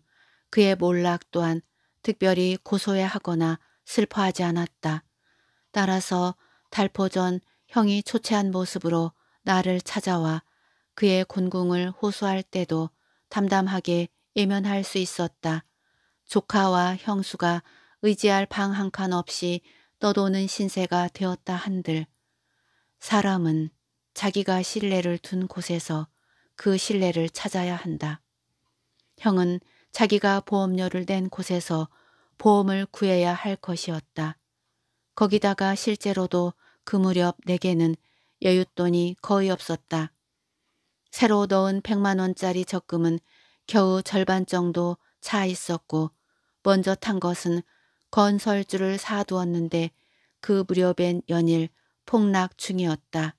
그의 몰락 또한 특별히 고소해 하거나 슬퍼하지 않았다. 따라서 달포전 형이 초췌한 모습으로 나를 찾아와 그의 곤궁을 호소할 때도 담담하게 예면할 수 있었다. 조카와 형수가 의지할 방 한 칸 없이 떠도는 신세가 되었다 한들 사람은 자기가 신뢰를 둔 곳에서 그 신뢰를 찾아야 한다. 형은 자기가 보험료를 낸 곳에서 보험을 구해야 할 것이었다. 거기다가 실제로도 그 무렵 내게는 여윳돈이 거의 없었다. 새로 넣은 100만 원짜리 적금은 겨우 절반 정도 차 있었고 먼저 탄 것은 건설주를 사두었는데 그 무렵엔 연일 폭락 중이었다.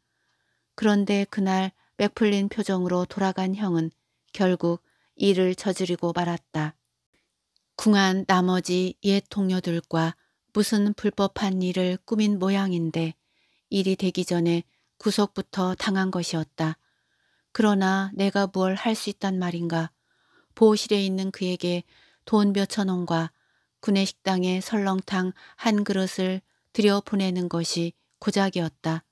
그런데 그날 맥풀린 표정으로 돌아간 형은 결국 일을 저지르고 말았다. 궁한 나머지 옛 동료들과 무슨 불법한 일을 꾸민 모양인데 일이 되기 전에 구속부터 당한 것이었다. 그러나 내가 무얼 할수 있단 말인가. 보호실에 있는 그에게 돈 몇천 원과 구내식당에 설렁탕 한 그릇을 들여보내는 것이 고작이었다.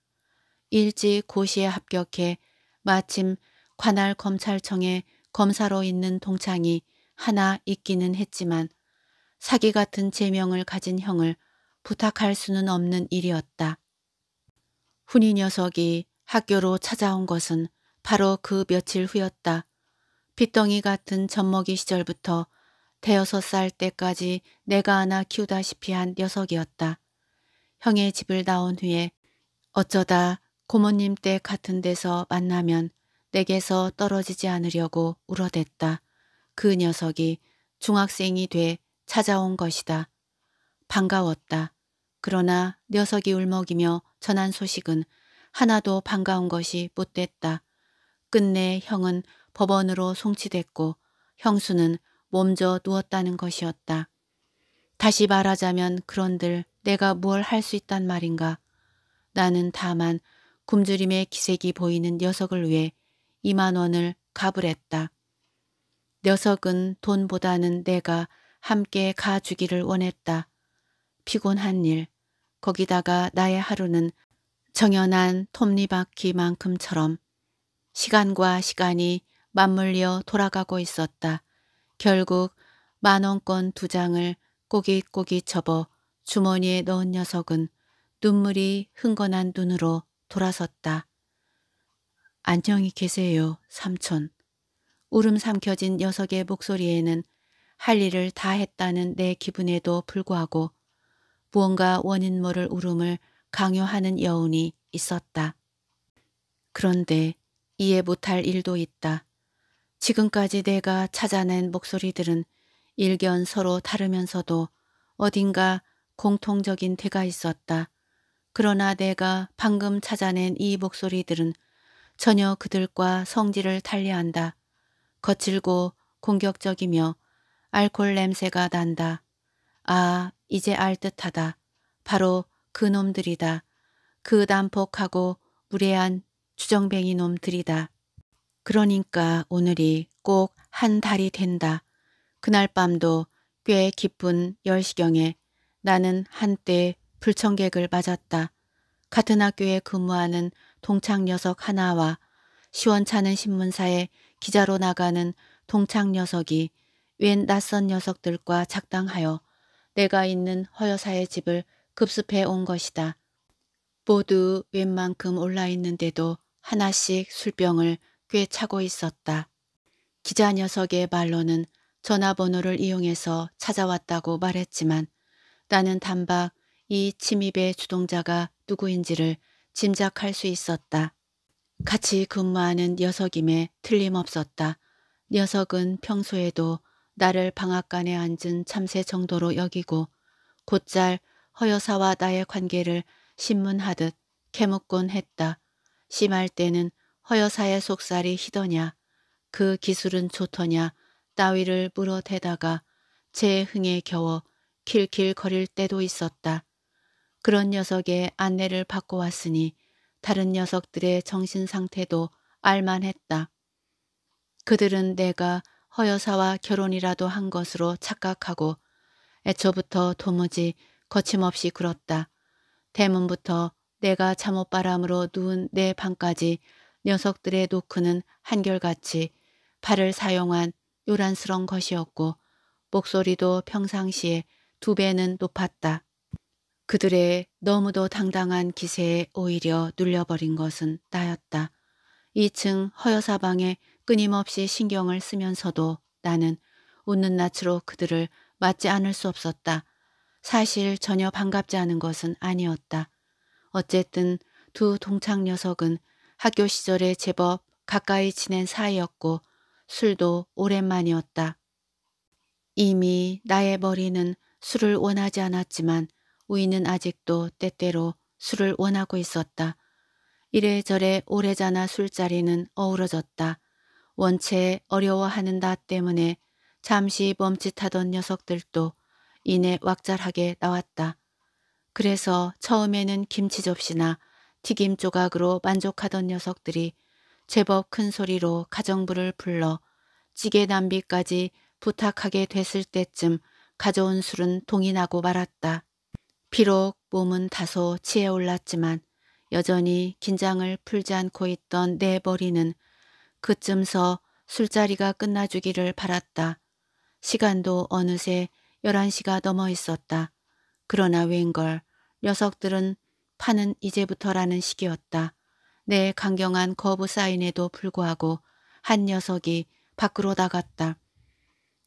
일찍 고시에 합격해 마침 관할 검찰청에 검사로 있는 동창이 하나 있기는 했지만 사기 같은 제명을 가진 형을 부탁할 수는 없는 일이었다. 훈이 녀석이 학교로 찾아온 것은 바로 그 며칠 후였다. 핏덩이 같은 젖먹이 시절부터 대여섯 살 때까지 내가 하나 키우다시피 한 녀석이었다. 형의 집을 나온 후에 어쩌다 고모님 때 같은 데서 만나면 내게서 떨어지지 않으려고 울어댔다. 그 녀석이 중학생이 돼 찾아온 것이다. 반가웠다. 그러나 녀석이 울먹이며 전한 소식은 하나도 반가운 것이 못됐다. 끝내 형은 법원으로 송치됐고 형수는 몸져 누웠다는 것이었다. 다시 말하자면 그런들 내가 뭘 할 수 있단 말인가. 나는 다만 굶주림의 기색이 보이는 녀석을 위해 2만 원을 가불했다. 녀석은 돈보다는 내가 함께 가주기를 원했다. 피곤한 일, 거기다가 나의 하루는 정연한 톱니바퀴만큼처럼 시간과 시간이 맞물려 돌아가고 있었다. 결국 만원권 두 장을 꼬깃꼬깃 접어 주머니에 넣은 녀석은 눈물이 흥건한 눈으로 돌아섰다. 안녕히 계세요, 삼촌. 울음 삼켜진 녀석의 목소리에는 할 일을 다 했다는 내 기분에도 불구하고 무언가 원인 모를 울음을 강요하는 여운이 있었다. 그런데 이해 못할 일도 있다. 지금까지 내가 찾아낸 목소리들은 일견 서로 다르면서도 어딘가 공통적인 대가 있었다. 그러나 내가 방금 찾아낸 이 목소리들은 전혀 그들과 성질을 달리한다. 거칠고 공격적이며 알콜 냄새가 난다. 아, 이제 알 듯하다. 바로 그 놈들이다. 그 난폭하고 무례한 주정뱅이 놈들이다. 그러니까 오늘이 꼭 한 달이 된다. 그날 밤도 꽤 깊은 열시경에 나는 한때 불청객을 맞았다. 같은 학교에 근무하는 동창 녀석 하나와 시원찮은 신문사에 기자로 나가는 동창 녀석이 웬 낯선 녀석들과 작당하여 내가 있는 허여사의 집을 급습해 온 것이다. 모두 웬만큼 올라있는데도 하나씩 술병을 꽤 차고 있었다. 기자 녀석의 말로는 전화번호를 이용해서 찾아왔다고 말했지만 나는 단박 이 침입의 주동자가 누구인지를 짐작할 수 있었다. 같이 근무하는 녀석임에 틀림없었다. 녀석은 평소에도 나를 방앗간에 앉은 참새 정도로 여기고 곧잘 허여사와 나의 관계를 신문하듯 캐묻곤 했다. 심할 때는 허여사의 속살이 희더냐 그 기술은 좋더냐 따위를 물어대다가 제 흥에 겨워 킬킬거릴 때도 있었다. 그런 녀석의 안내를 받고 왔으니 다른 녀석들의 정신 상태도 알만했다. 그들은 내가 허여사와 결혼이라도 한 것으로 착각하고 애초부터 도무지 거침없이 굴었다. 대문부터 내가 잠옷바람으로 누운 내 방까지 녀석들의 노크는 한결같이 발을 사용한 요란스러운 것이었고 목소리도 평상시에 두 배는 높았다. 그들의 너무도 당당한 기세에 오히려 눌려버린 것은 나였다. 2층 허여사방에 끊임없이 신경을 쓰면서도 나는 웃는 낯으로 그들을 맞지 않을 수 없었다. 사실 전혀 반갑지 않은 것은 아니었다. 어쨌든 두 동창 녀석은 학교 시절에 제법 가까이 지낸 사이였고 술도 오랜만이었다. 이미 나의 머리는 술을 원하지 않았지만 우이는 아직도 때때로 술을 원하고 있었다. 이래저래 오래자나 술자리는 어우러졌다. 원체 어려워하는 나 때문에 잠시 멈칫하던 녀석들도 이내 왁잘하게 나왔다. 그래서 처음에는 김치 접시나 튀김 조각으로 만족하던 녀석들이 제법 큰 소리로 가정부를 불러 찌개 남비까지 부탁하게 됐을 때쯤 가져온 술은 동이나고 말았다. 비록 몸은 다소 치에 올랐지만 여전히 긴장을 풀지 않고 있던 내 머리는 그쯤서 술자리가 끝나주기를 바랐다. 시간도 어느새 11시가 넘어 있었다. 그러나 웬걸 녀석들은 파는 이제부터라는 시기였다. 내 강경한 거부 사인에도 불구하고 한 녀석이 밖으로 나갔다.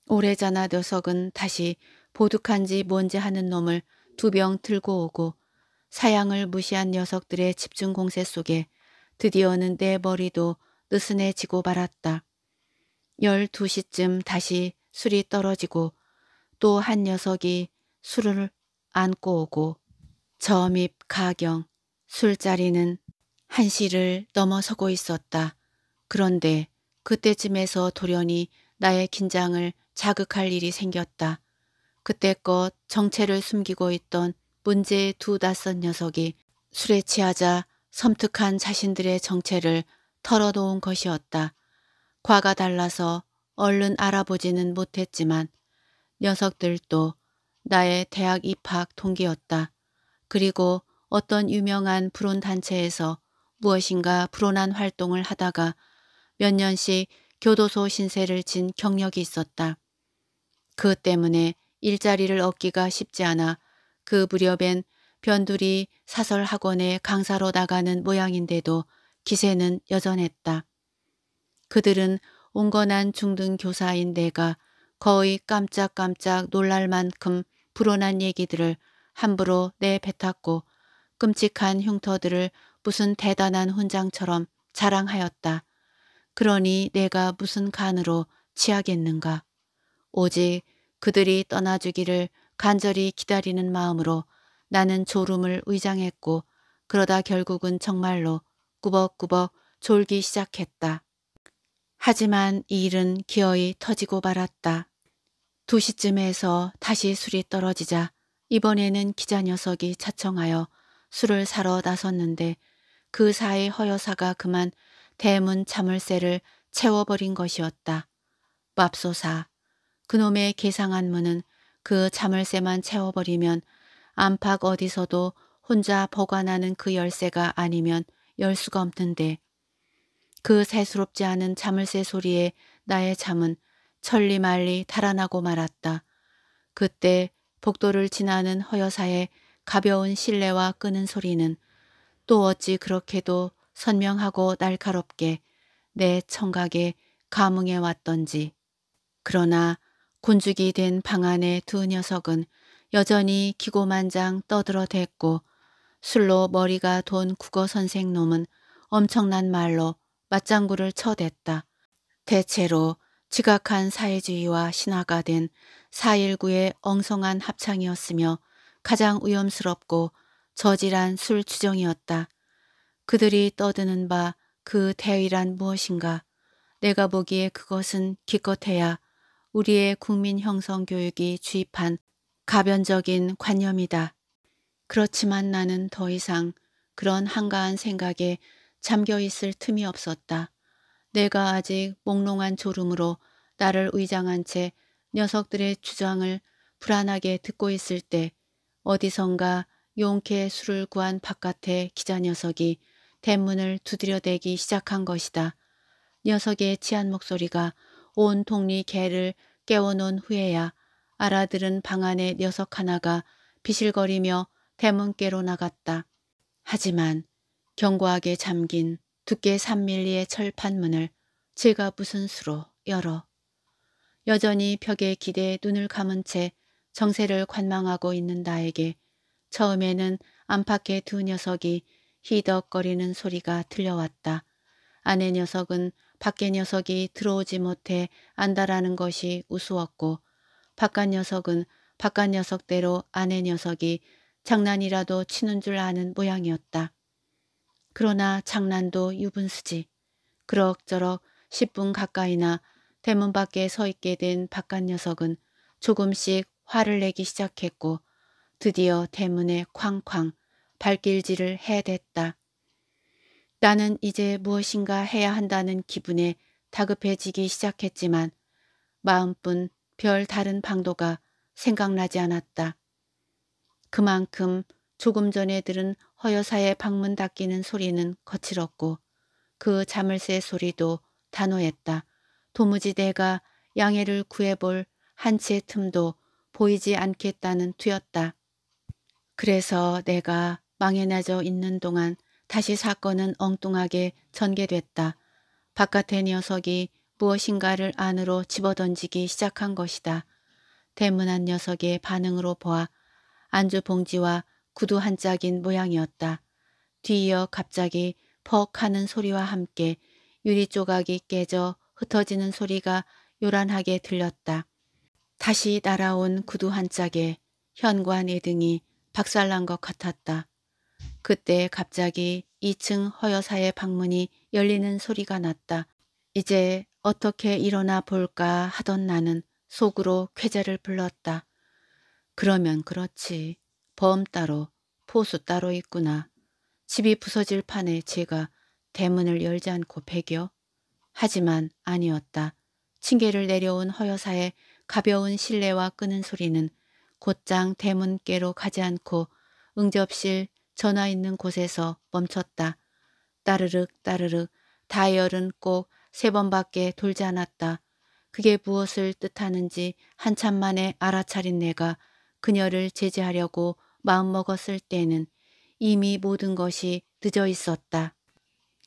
오래자나 녀석은 다시 보득한지 뭔지 하는 놈을 두 병 들고 오고 사양을 무시한 녀석들의 집중 공세 속에 드디어는 내 머리도 느슨해지고 말았다. 12시쯤 다시 술이 떨어지고 또 한 녀석이 술을 안고 오고 점입 가경 술자리는 한시를 넘어서고 있었다. 그런데 그때쯤에서 돌연히 나의 긴장을 자극할 일이 생겼다. 그때껏 정체를 숨기고 있던 문제의 두 낯선 녀석이 술에 취하자 섬뜩한 자신들의 정체를 털어놓은 것이었다. 과가 달라서 얼른 알아보지는 못했지만 녀석들도 나의 대학 입학 동기였다. 그리고 어떤 유명한 불온 단체에서 무엇인가 불온한 활동을 하다가 몇 년씩 교도소 신세를 진 경력이 있었다. 그 때문에 일자리를 얻기가 쉽지 않아 그 무렵엔 변두리 사설학원에 강사로 나가는 모양인데도 기세는 여전했다. 그들은 온건한 중등 교사인 내가 거의 깜짝깜짝 놀랄 만큼 불온한 얘기들을 함부로 내뱉었고 끔찍한 흉터들을 무슨 대단한 훈장처럼 자랑하였다. 그러니 내가 무슨 간으로 취하겠는가. 오직 그들이 떠나주기를 간절히 기다리는 마음으로 나는 졸음을 의장했고 그러다 결국은 정말로 꾸벅꾸벅 졸기 시작했다. 하지만 이 일은 기어이 터지고 말았다. 2시쯤에서 다시 술이 떨어지자 이번에는 기자 녀석이 자청하여 술을 사러 나섰는데 그 사이 허여사가 그만 대문 자물쇠를 채워버린 것이었다. 밥소사 그놈의 개상한 문은 그 자물쇠만 채워버리면 안팎 어디서도 혼자 보관하는 그 열쇠가 아니면 열 수가 없는데 그새스럽지 않은 자물쇠 소리에 나의 잠은 천리말리 달아나고 말았다. 그때 복도를 지나는 허여사의 가벼운 실내와 끄는 소리는 또 어찌 그렇게도 선명하고 날카롭게 내 청각에 감흥해 왔던지. 그러나 군죽이 된 방안에두 녀석은 여전히 기고만장 떠들어댔고 술로 머리가 돈 국어 선생 놈은 엄청난 말로 맞장구를 쳐댔다. 대체로 지각한 사회주의와 신화가 된 4.19의 엉성한 합창이었으며 가장 위험스럽고 저질한 술 추정이었다. 그들이 떠드는 바 그 대의란 무엇인가? 내가 보기에 그것은 기껏해야 우리의 국민 형성 교육이 주입한 가변적인 관념이다. 그렇지만 나는 더 이상 그런 한가한 생각에 잠겨 있을 틈이 없었다. 내가 아직 몽롱한 졸음으로 나를 의장한 채 녀석들의 주장을 불안하게 듣고 있을 때 어디선가 용케 술을 구한 바깥의 기자 녀석이 대문을 두드려대기 시작한 것이다. 녀석의 치한 목소리가 온 동리 개를 깨워놓은 후에야 알아들은 방안에 녀석 하나가 비실거리며 대문께로 나갔다. 하지만 견고하게 잠긴 두께 3밀리의 철판문을 제가 무슨 수로 열어 여전히 벽에 기대에 눈을 감은 채 정세를 관망하고 있는 나에게 처음에는 안팎의 두 녀석이 히덕거리는 소리가 들려왔다. 아내 녀석은 밖에 녀석이 들어오지 못해 안다라는 것이 우스웠고 바깥 녀석은 바깥 녀석대로 아내 녀석이 장난이라도 치는 줄 아는 모양이었다. 그러나 장난도 유분수지. 그럭저럭 10분 가까이나 대문 밖에 서 있게 된 바깥 녀석은 조금씩 화를 내기 시작했고 드디어 대문에 쾅쾅 발길질을 해댔다. 나는 이제 무엇인가 해야 한다는 기분에 다급해지기 시작했지만 마음뿐 별 다른 방도가 생각나지 않았다. 그만큼 조금 전에 들은 허여사의 방문 닫기는 소리는 거칠었고 그 자물쇠 소리도 단호했다. 도무지 내가 양해를 구해볼 한치의 틈도 보이지 않겠다는 투였다. 그래서 내가 망해나져 있는 동안 다시 사건은 엉뚱하게 전개됐다. 바깥의 녀석이 무엇인가를 안으로 집어던지기 시작한 것이다. 대문한 녀석의 반응으로 보아 안주 봉지와 구두 한 짝인 모양이었다. 뒤이어 갑자기 퍽 하는 소리와 함께 유리 조각이 깨져 흩어지는 소리가 요란하게 들렸다. 다시 날아온 구두 한 짝에 현관 애등이 박살난 것 같았다. 그때 갑자기 2층 허여사의 방문이 열리는 소리가 났다. 이제 어떻게 일어나 볼까 하던 나는 속으로 쾌재를 불렀다. 그러면 그렇지. 범 따로 포수 따로 있구나. 집이 부서질 판에 제가 대문을 열지 않고 배겨. 하지만 아니었다. 층계를 내려온 허여사의 가벼운 실내와 끄는 소리는 곧장 대문께로 가지 않고 응접실 전화 있는 곳에서 멈췄다. 따르륵 따르륵 다이얼은 꼭 세 번밖에 돌지 않았다. 그게 무엇을 뜻하는지 한참 만에 알아차린 내가 그녀를 제재하려고 마음먹었을 때는 이미 모든 것이 늦어 있었다.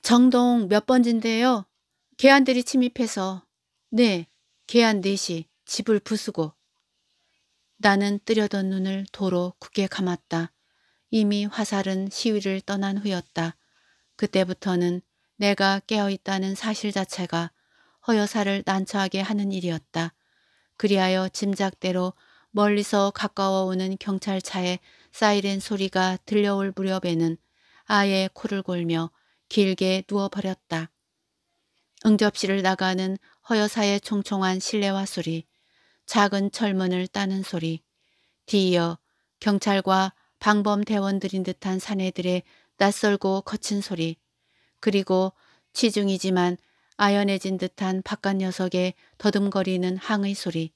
정동 몇 번진데요? 개안들이 침입해서. 네, 개안 넷이 집을 부수고. 나는 뜨려던 눈을 도로 굳게 감았다. 이미 화살은 시위를 떠난 후였다. 그때부터는 내가 깨어있다는 사실 자체가 허여사를 난처하게 하는 일이었다. 그리하여 짐작대로 멀리서 가까워오는 경찰차의 사이렌 소리가 들려올 무렵에는 아예 코를 골며 길게 누워버렸다. 응접실을 나가는 허여사의 총총한 실내화 소리, 작은 철문을 따는 소리, 뒤이어 경찰과 방범대원들인 듯한 사내들의 낯설고 거친 소리, 그리고 치중이지만 아연해진 듯한 바깥 녀석의 더듬거리는 항의 소리,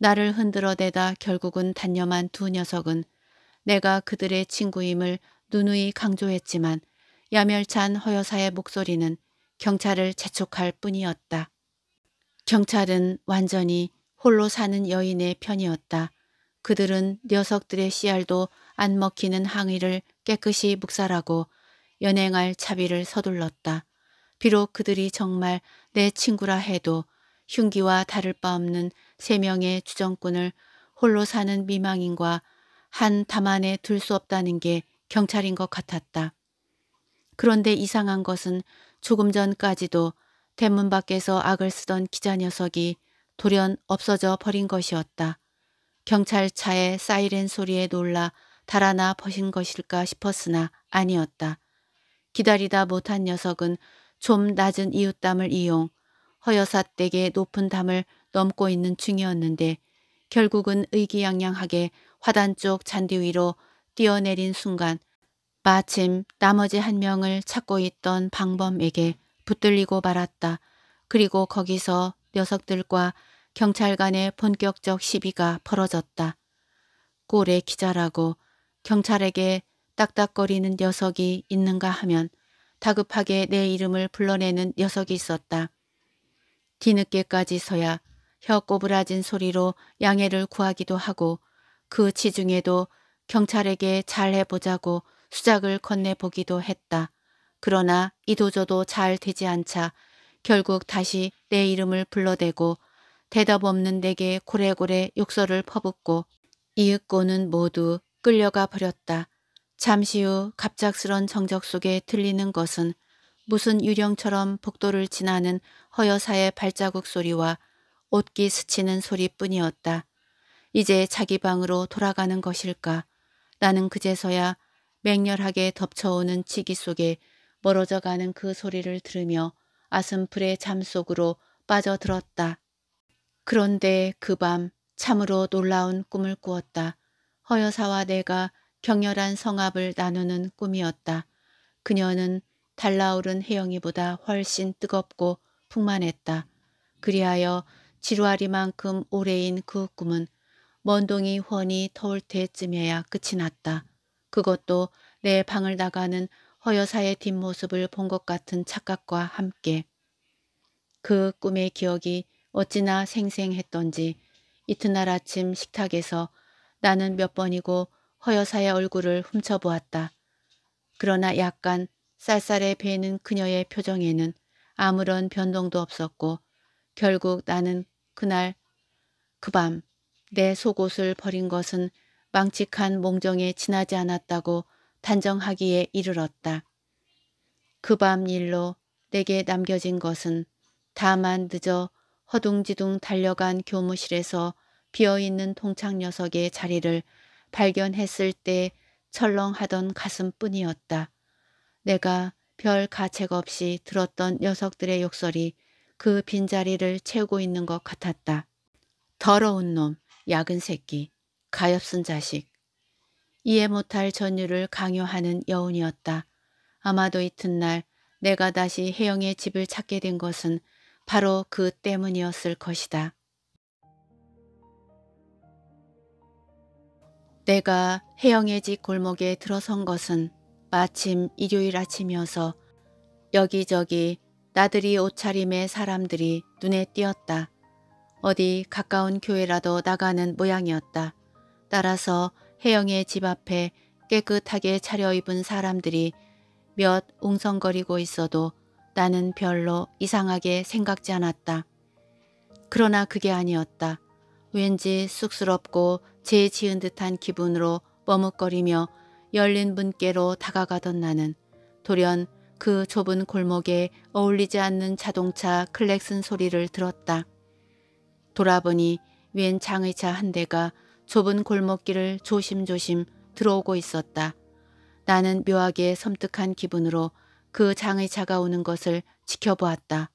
나를 흔들어대다 결국은 단념한 두 녀석은 내가 그들의 친구임을 누누이 강조했지만 야멸찬 허여사의 목소리는 경찰을 재촉할 뿐이었다. 경찰은 완전히 홀로 사는 여인의 편이었다. 그들은 녀석들의 씨알도 안 먹히는 항의를 깨끗이 묵살하고 연행할 차비를 서둘렀다. 비록 그들이 정말 내 친구라 해도 흉기와 다를 바 없는 세 명의 주정꾼을 홀로 사는 미망인과 한 담안에 둘 수 없다는 게 경찰인 것 같았다. 그런데 이상한 것은 조금 전까지도 대문 밖에서 악을 쓰던 기자 녀석이 돌연 없어져 버린 것이었다. 경찰차의 사이렌 소리에 놀라 달아나 버신 것일까 싶었으나 아니었다. 기다리다 못한 녀석은 좀 낮은 이웃담을 이용 허여사댁의 높은 담을 넘고 있는 중이었는데 결국은 의기양양하게 화단 쪽 잔디 위로 뛰어내린 순간 마침 나머지 한 명을 찾고 있던 방범에게 붙들리고 말았다. 그리고 거기서 녀석들과 경찰 간의 본격적 시비가 벌어졌다. 꼴에 기자라고 경찰에게 딱딱거리는 녀석이 있는가 하면 다급하게 내 이름을 불러내는 녀석이 있었다. 뒤늦게까지 서야 혀 꼬부라진 소리로 양해를 구하기도 하고 그 치중에도 경찰에게 잘 해보자고 수작을 건네보기도 했다. 그러나 이도저도 잘 되지 않자 결국 다시 내 이름을 불러대고 대답 없는 내게 고래고래 욕설을 퍼붓고 이윽고는 모두 끌려가 버렸다. 잠시 후 갑작스런 정적 속에 들리는 것은 무슨 유령처럼 복도를 지나는 허여사의 발자국 소리와 옷기 스치는 소리뿐이었다. 이제 자기 방으로 돌아가는 것일까? 나는 그제서야 맹렬하게 덮쳐오는 치기 속에 멀어져가는 그 소리를 들으며 아슴풀의 잠 속으로 빠져들었다. 그런데 그 밤 참으로 놀라운 꿈을 꾸었다. 허여사와 내가 격렬한 성합을 나누는 꿈이었다. 그녀는 달라오른 해영이보다 훨씬 뜨겁고 풍만했다. 그리하여 지루하리만큼 오래인 그 꿈은 먼동이 훤히 터울 때쯤에야 끝이 났다. 그것도 내 방을 나가는 허여사의 뒷모습을 본 것 같은 착각과 함께 그 꿈의 기억이 어찌나 생생했던지 이튿날 아침 식탁에서 나는 몇 번이고 허여사의 얼굴을 훔쳐보았다. 그러나 약간 쌀쌀해 베는 그녀의 표정에는 아무런 변동도 없었고 결국 나는 그날 그 밤 내 속옷을 버린 것은 망측한 몽정에 지나지 않았다고 단정하기에 이르렀다. 그 밤 일로 내게 남겨진 것은 다만 늦어 허둥지둥 달려간 교무실에서 비어있는 동창 녀석의 자리를 발견했을 때 철렁하던 가슴뿐이었다. 내가 별 가책 없이 들었던 녀석들의 욕설이 그 빈자리를 채우고 있는 것 같았다. 더러운 놈, 야근 새끼, 가엾은 자식. 이해 못할 전율을 강요하는 여운이었다. 아마도 이튿날 내가 다시 혜영의 집을 찾게 된 것은 바로 그 때문이었을 것이다. 내가 혜영의 집 골목에 들어선 것은 마침 일요일 아침이어서 여기저기 나들이 옷차림의 사람들이 눈에 띄었다. 어디 가까운 교회라도 나가는 모양이었다. 따라서 혜영의 집 앞에 깨끗하게 차려입은 사람들이 몇 웅성거리고 있어도 나는 별로 이상하게 생각지 않았다. 그러나 그게 아니었다. 왠지 쑥스럽고 재 지은 듯한 기분으로 머뭇거리며 열린 분께로 다가가던 나는 돌연 그 좁은 골목에 어울리지 않는 자동차 클렉슨 소리를 들었다. 돌아보니 웬 장의차 한 대가 좁은 골목길을 조심조심 들어오고 있었다. 나는 묘하게 섬뜩한 기분으로 그 장의차가 오는 것을 지켜보았다.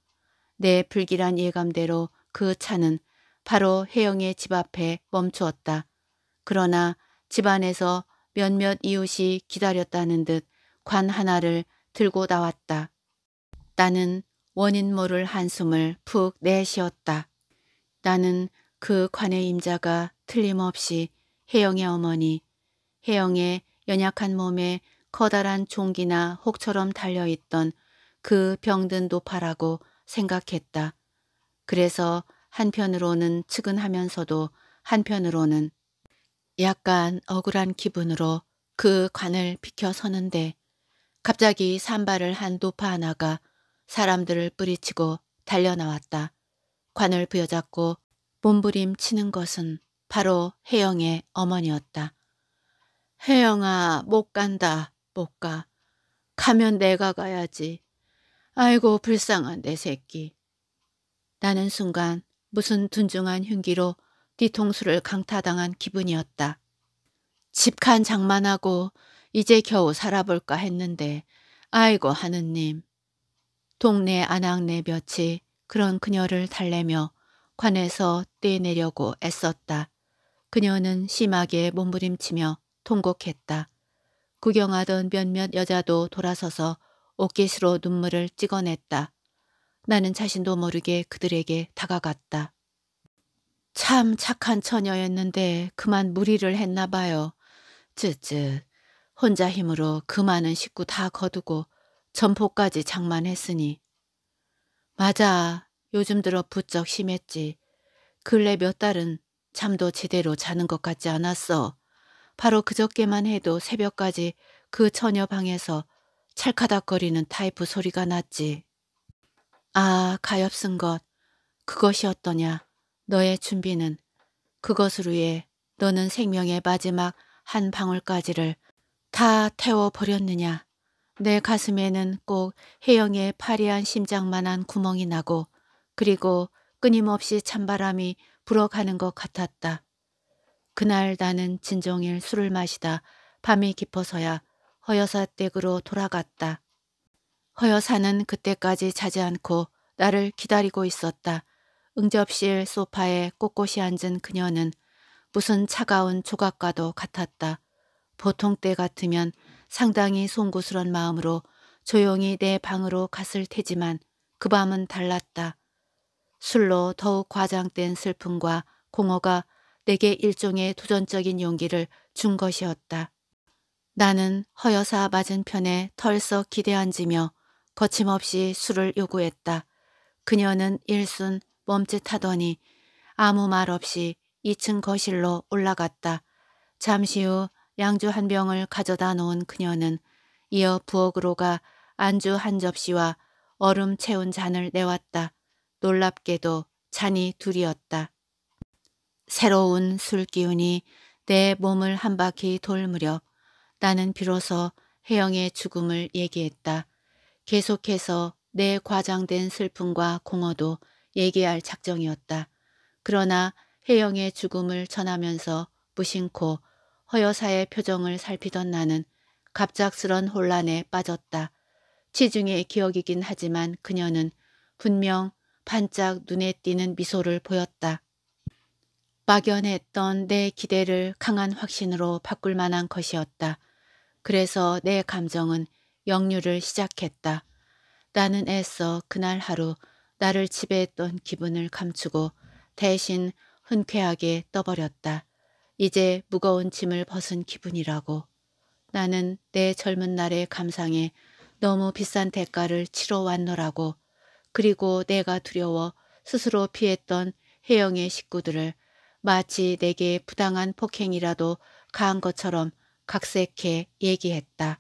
내 불길한 예감대로 그 차는 바로 혜영의 집 앞에 멈추었다. 그러나 집 안에서 몇몇 이웃이 기다렸다는 듯 관 하나를 들고 나왔다. 나는 원인 모를 한숨을 푹 내쉬었다. 나는 그 관의 임자가 틀림없이 혜영의 어머니, 혜영의 연약한 몸에 커다란 종기나 혹처럼 달려있던 그 병든 노파라고 생각했다. 그래서 한편으로는 측은하면서도 한편으로는 약간 억울한 기분으로 그 관을 비켜서는데 갑자기 산발을 한 노파 하나가 사람들을 뿌리치고 달려나왔다. 관을 부여잡고 몸부림치는 것은 바로 혜영의 어머니였다. 혜영아 못 간다 못 가. 가면 내가 가야지. 아이고 불쌍한 내 새끼. 나는 순간 무슨 둔중한 흉기로 뒤통수를 강타당한 기분이었다. 집칸 장만하고 이제 겨우 살아볼까 했는데 아이고 하느님. 동네 안악내 볕이 그런 그녀를 달래며 관에서 떼내려고 애썼다. 그녀는 심하게 몸부림치며 통곡했다. 구경하던 몇몇 여자도 돌아서서 옷깃으로 눈물을 찍어냈다. 나는 자신도 모르게 그들에게 다가갔다. 참 착한 처녀였는데 그만 무리를 했나 봐요. 쯧쯧 혼자 힘으로 그 많은 식구 다 거두고 점포까지 장만했으니. 맞아. 요즘 들어 부쩍 심했지. 근래 몇 달은 잠도 제대로 자는 것 같지 않았어. 바로 그저께만 해도 새벽까지 그 처녀 방에서 찰카닥거리는 타이프 소리가 났지. 아, 가엾은 것. 그것이 어떠냐. 너의 준비는 그것을 위해 너는 생명의 마지막 한 방울까지를 다 태워버렸느냐. 내 가슴에는 꼭 혜영의 파리한 심장만한 구멍이 나고 그리고 끊임없이 찬바람이 불어가는 것 같았다. 그날 나는 진종일 술을 마시다 밤이 깊어서야 허여사 댁으로 돌아갔다. 허여사는 그때까지 자지 않고 나를 기다리고 있었다. 응접실 소파에 꼿꼿이 앉은 그녀는 무슨 차가운 조각과도 같았다. 보통 때 같으면 상당히 송구스런 마음으로 조용히 내 방으로 갔을 테지만 그 밤은 달랐다. 술로 더욱 과장된 슬픔과 공허가 내게 일종의 도전적인 용기를 준 것이었다. 나는 허여사 맞은편에 털썩 기대앉으며 거침없이 술을 요구했다. 그녀는 일순 멈칫하더니 아무 말 없이 2층 거실로 올라갔다. 잠시 후 양주 한 병을 가져다 놓은 그녀는 이어 부엌으로 가 안주 한 접시와 얼음 채운 잔을 내왔다. 놀랍게도 잔이 둘이었다. 새로운 술 기운이 내 몸을 한 바퀴 돌 무렵 나는 비로소 혜영의 죽음을 얘기했다. 계속해서 내 과장된 슬픔과 공허도 얘기할 작정이었다. 그러나 혜영의 죽음을 전하면서 무심코 허여사의 표정을 살피던 나는 갑작스런 혼란에 빠졌다. 치중의 기억이긴 하지만 그녀는 분명 반짝 눈에 띄는 미소를 보였다. 막연했던 내 기대를 강한 확신으로 바꿀 만한 것이었다. 그래서 내 감정은 역류를 시작했다. 나는 애써 그날 하루 나를 지배했던 기분을 감추고 대신 흔쾌하게 떠버렸다. 이제 무거운 짐을 벗은 기분이라고. 나는 내 젊은 날의 감상에 너무 비싼 대가를 치러 왔노라고. 그리고 내가 두려워 스스로 피했던 혜영의 식구들을 마치 내게 부당한 폭행이라도 가한 것처럼 각색해 얘기했다.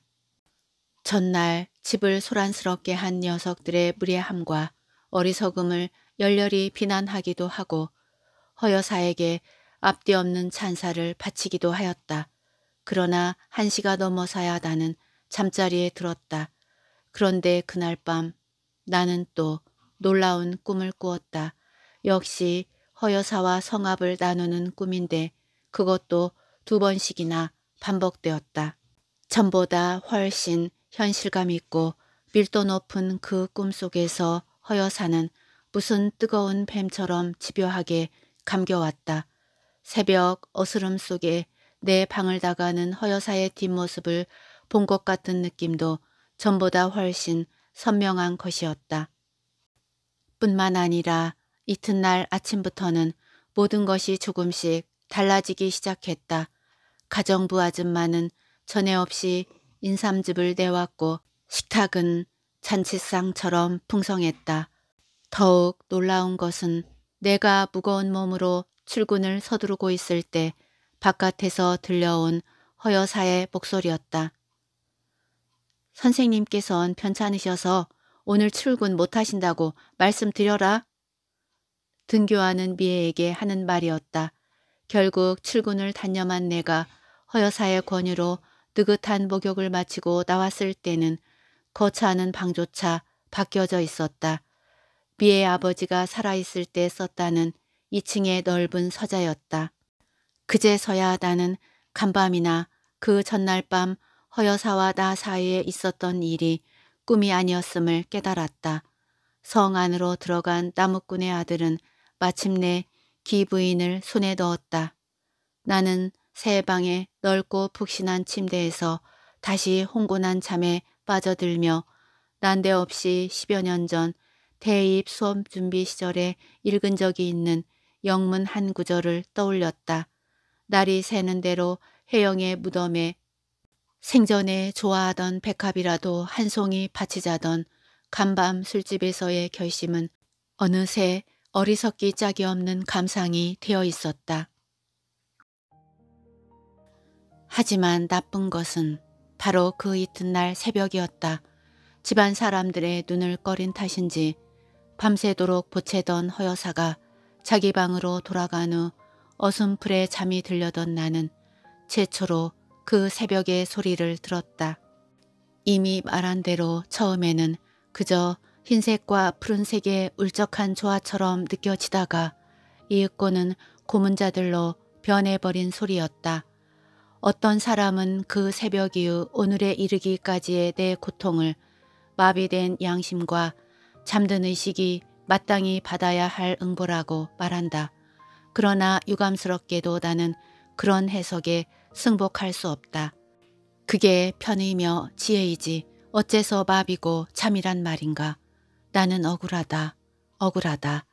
전날 집을 소란스럽게 한 녀석들의 무례함과 어리석음을 열렬히 비난하기도 하고 허여사에게 앞뒤 없는 찬사를 바치기도 하였다. 그러나 한 시가 넘어서야 나는 잠자리에 들었다. 그런데 그날 밤 나는 또 놀라운 꿈을 꾸었다. 역시 허여사와 성합을 나누는 꿈인데 그것도 두 번씩이나 반복되었다. 전보다 훨씬 현실감 있고 밀도 높은 그 꿈속에서 허여사는 무슨 뜨거운 뱀처럼 집요하게 감겨왔다. 새벽 어스름 속에 내 방을 다가는 허여사의 뒷모습을 본 것 같은 느낌도 전보다 훨씬 선명한 것이었다. 뿐만 아니라 이튿날 아침부터는 모든 것이 조금씩 달라지기 시작했다. 가정부 아줌마는 전에 없이 인삼즙을 내왔고 식탁은 잔치상처럼 풍성했다. 더욱 놀라운 것은 내가 무거운 몸으로 출근을 서두르고 있을 때 바깥에서 들려온 허여사의 목소리였다. 선생님께선 편찮으셔서 오늘 출근 못하신다고 말씀드려라. 등교하는 미애에게 하는 말이었다. 결국 출근을 단념한 내가 허여사의 권유로 느긋한 목욕을 마치고 나왔을 때는 거처하는 방조차 바뀌어져 있었다. 미의 아버지가 살아있을 때 썼다는 2층의 넓은 서자였다. 그제서야 나는 간밤이나 그 전날 밤 허여사와 나 사이에 있었던 일이 꿈이 아니었음을 깨달았다. 성 안으로 들어간 나무꾼의 아들은 마침내 기부인을 손에 넣었다. 나는 새 방의 넓고 푹신한 침대에서 다시 홍곤한 잠에 빠져들며 난데없이 10여 년 전 대입 수험 준비 시절에 읽은 적이 있는 영문 한 구절을 떠올렸다. 날이 새는 대로 해영의 무덤에 생전에 좋아하던 백합이라도 한 송이 바치자던 간밤 술집에서의 결심은 어느새 어리석기 짝이 없는 감상이 되어 있었다. 하지만 나쁜 것은 바로 그 이튿날 새벽이었다. 집안 사람들의 눈을 꺼린 탓인지 밤새도록 보채던 허여사가 자기 방으로 돌아간 후 어슴풀에 잠이 들려던 나는 최초로 그 새벽의 소리를 들었다. 이미 말한 대로 처음에는 그저 흰색과 푸른색의 울적한 조화처럼 느껴지다가 이윽고는 고문자들로 변해버린 소리였다. 어떤 사람은 그 새벽 이후 오늘에 이르기까지의 내 고통을 마비된 양심과 잠든 의식이 마땅히 받아야 할 응보라고 말한다. 그러나 유감스럽게도 나는 그런 해석에 승복할 수 없다. 그게 편이며 지혜이지 어째서 마비고 참이란 말인가. 나는 억울하다. 억울하다.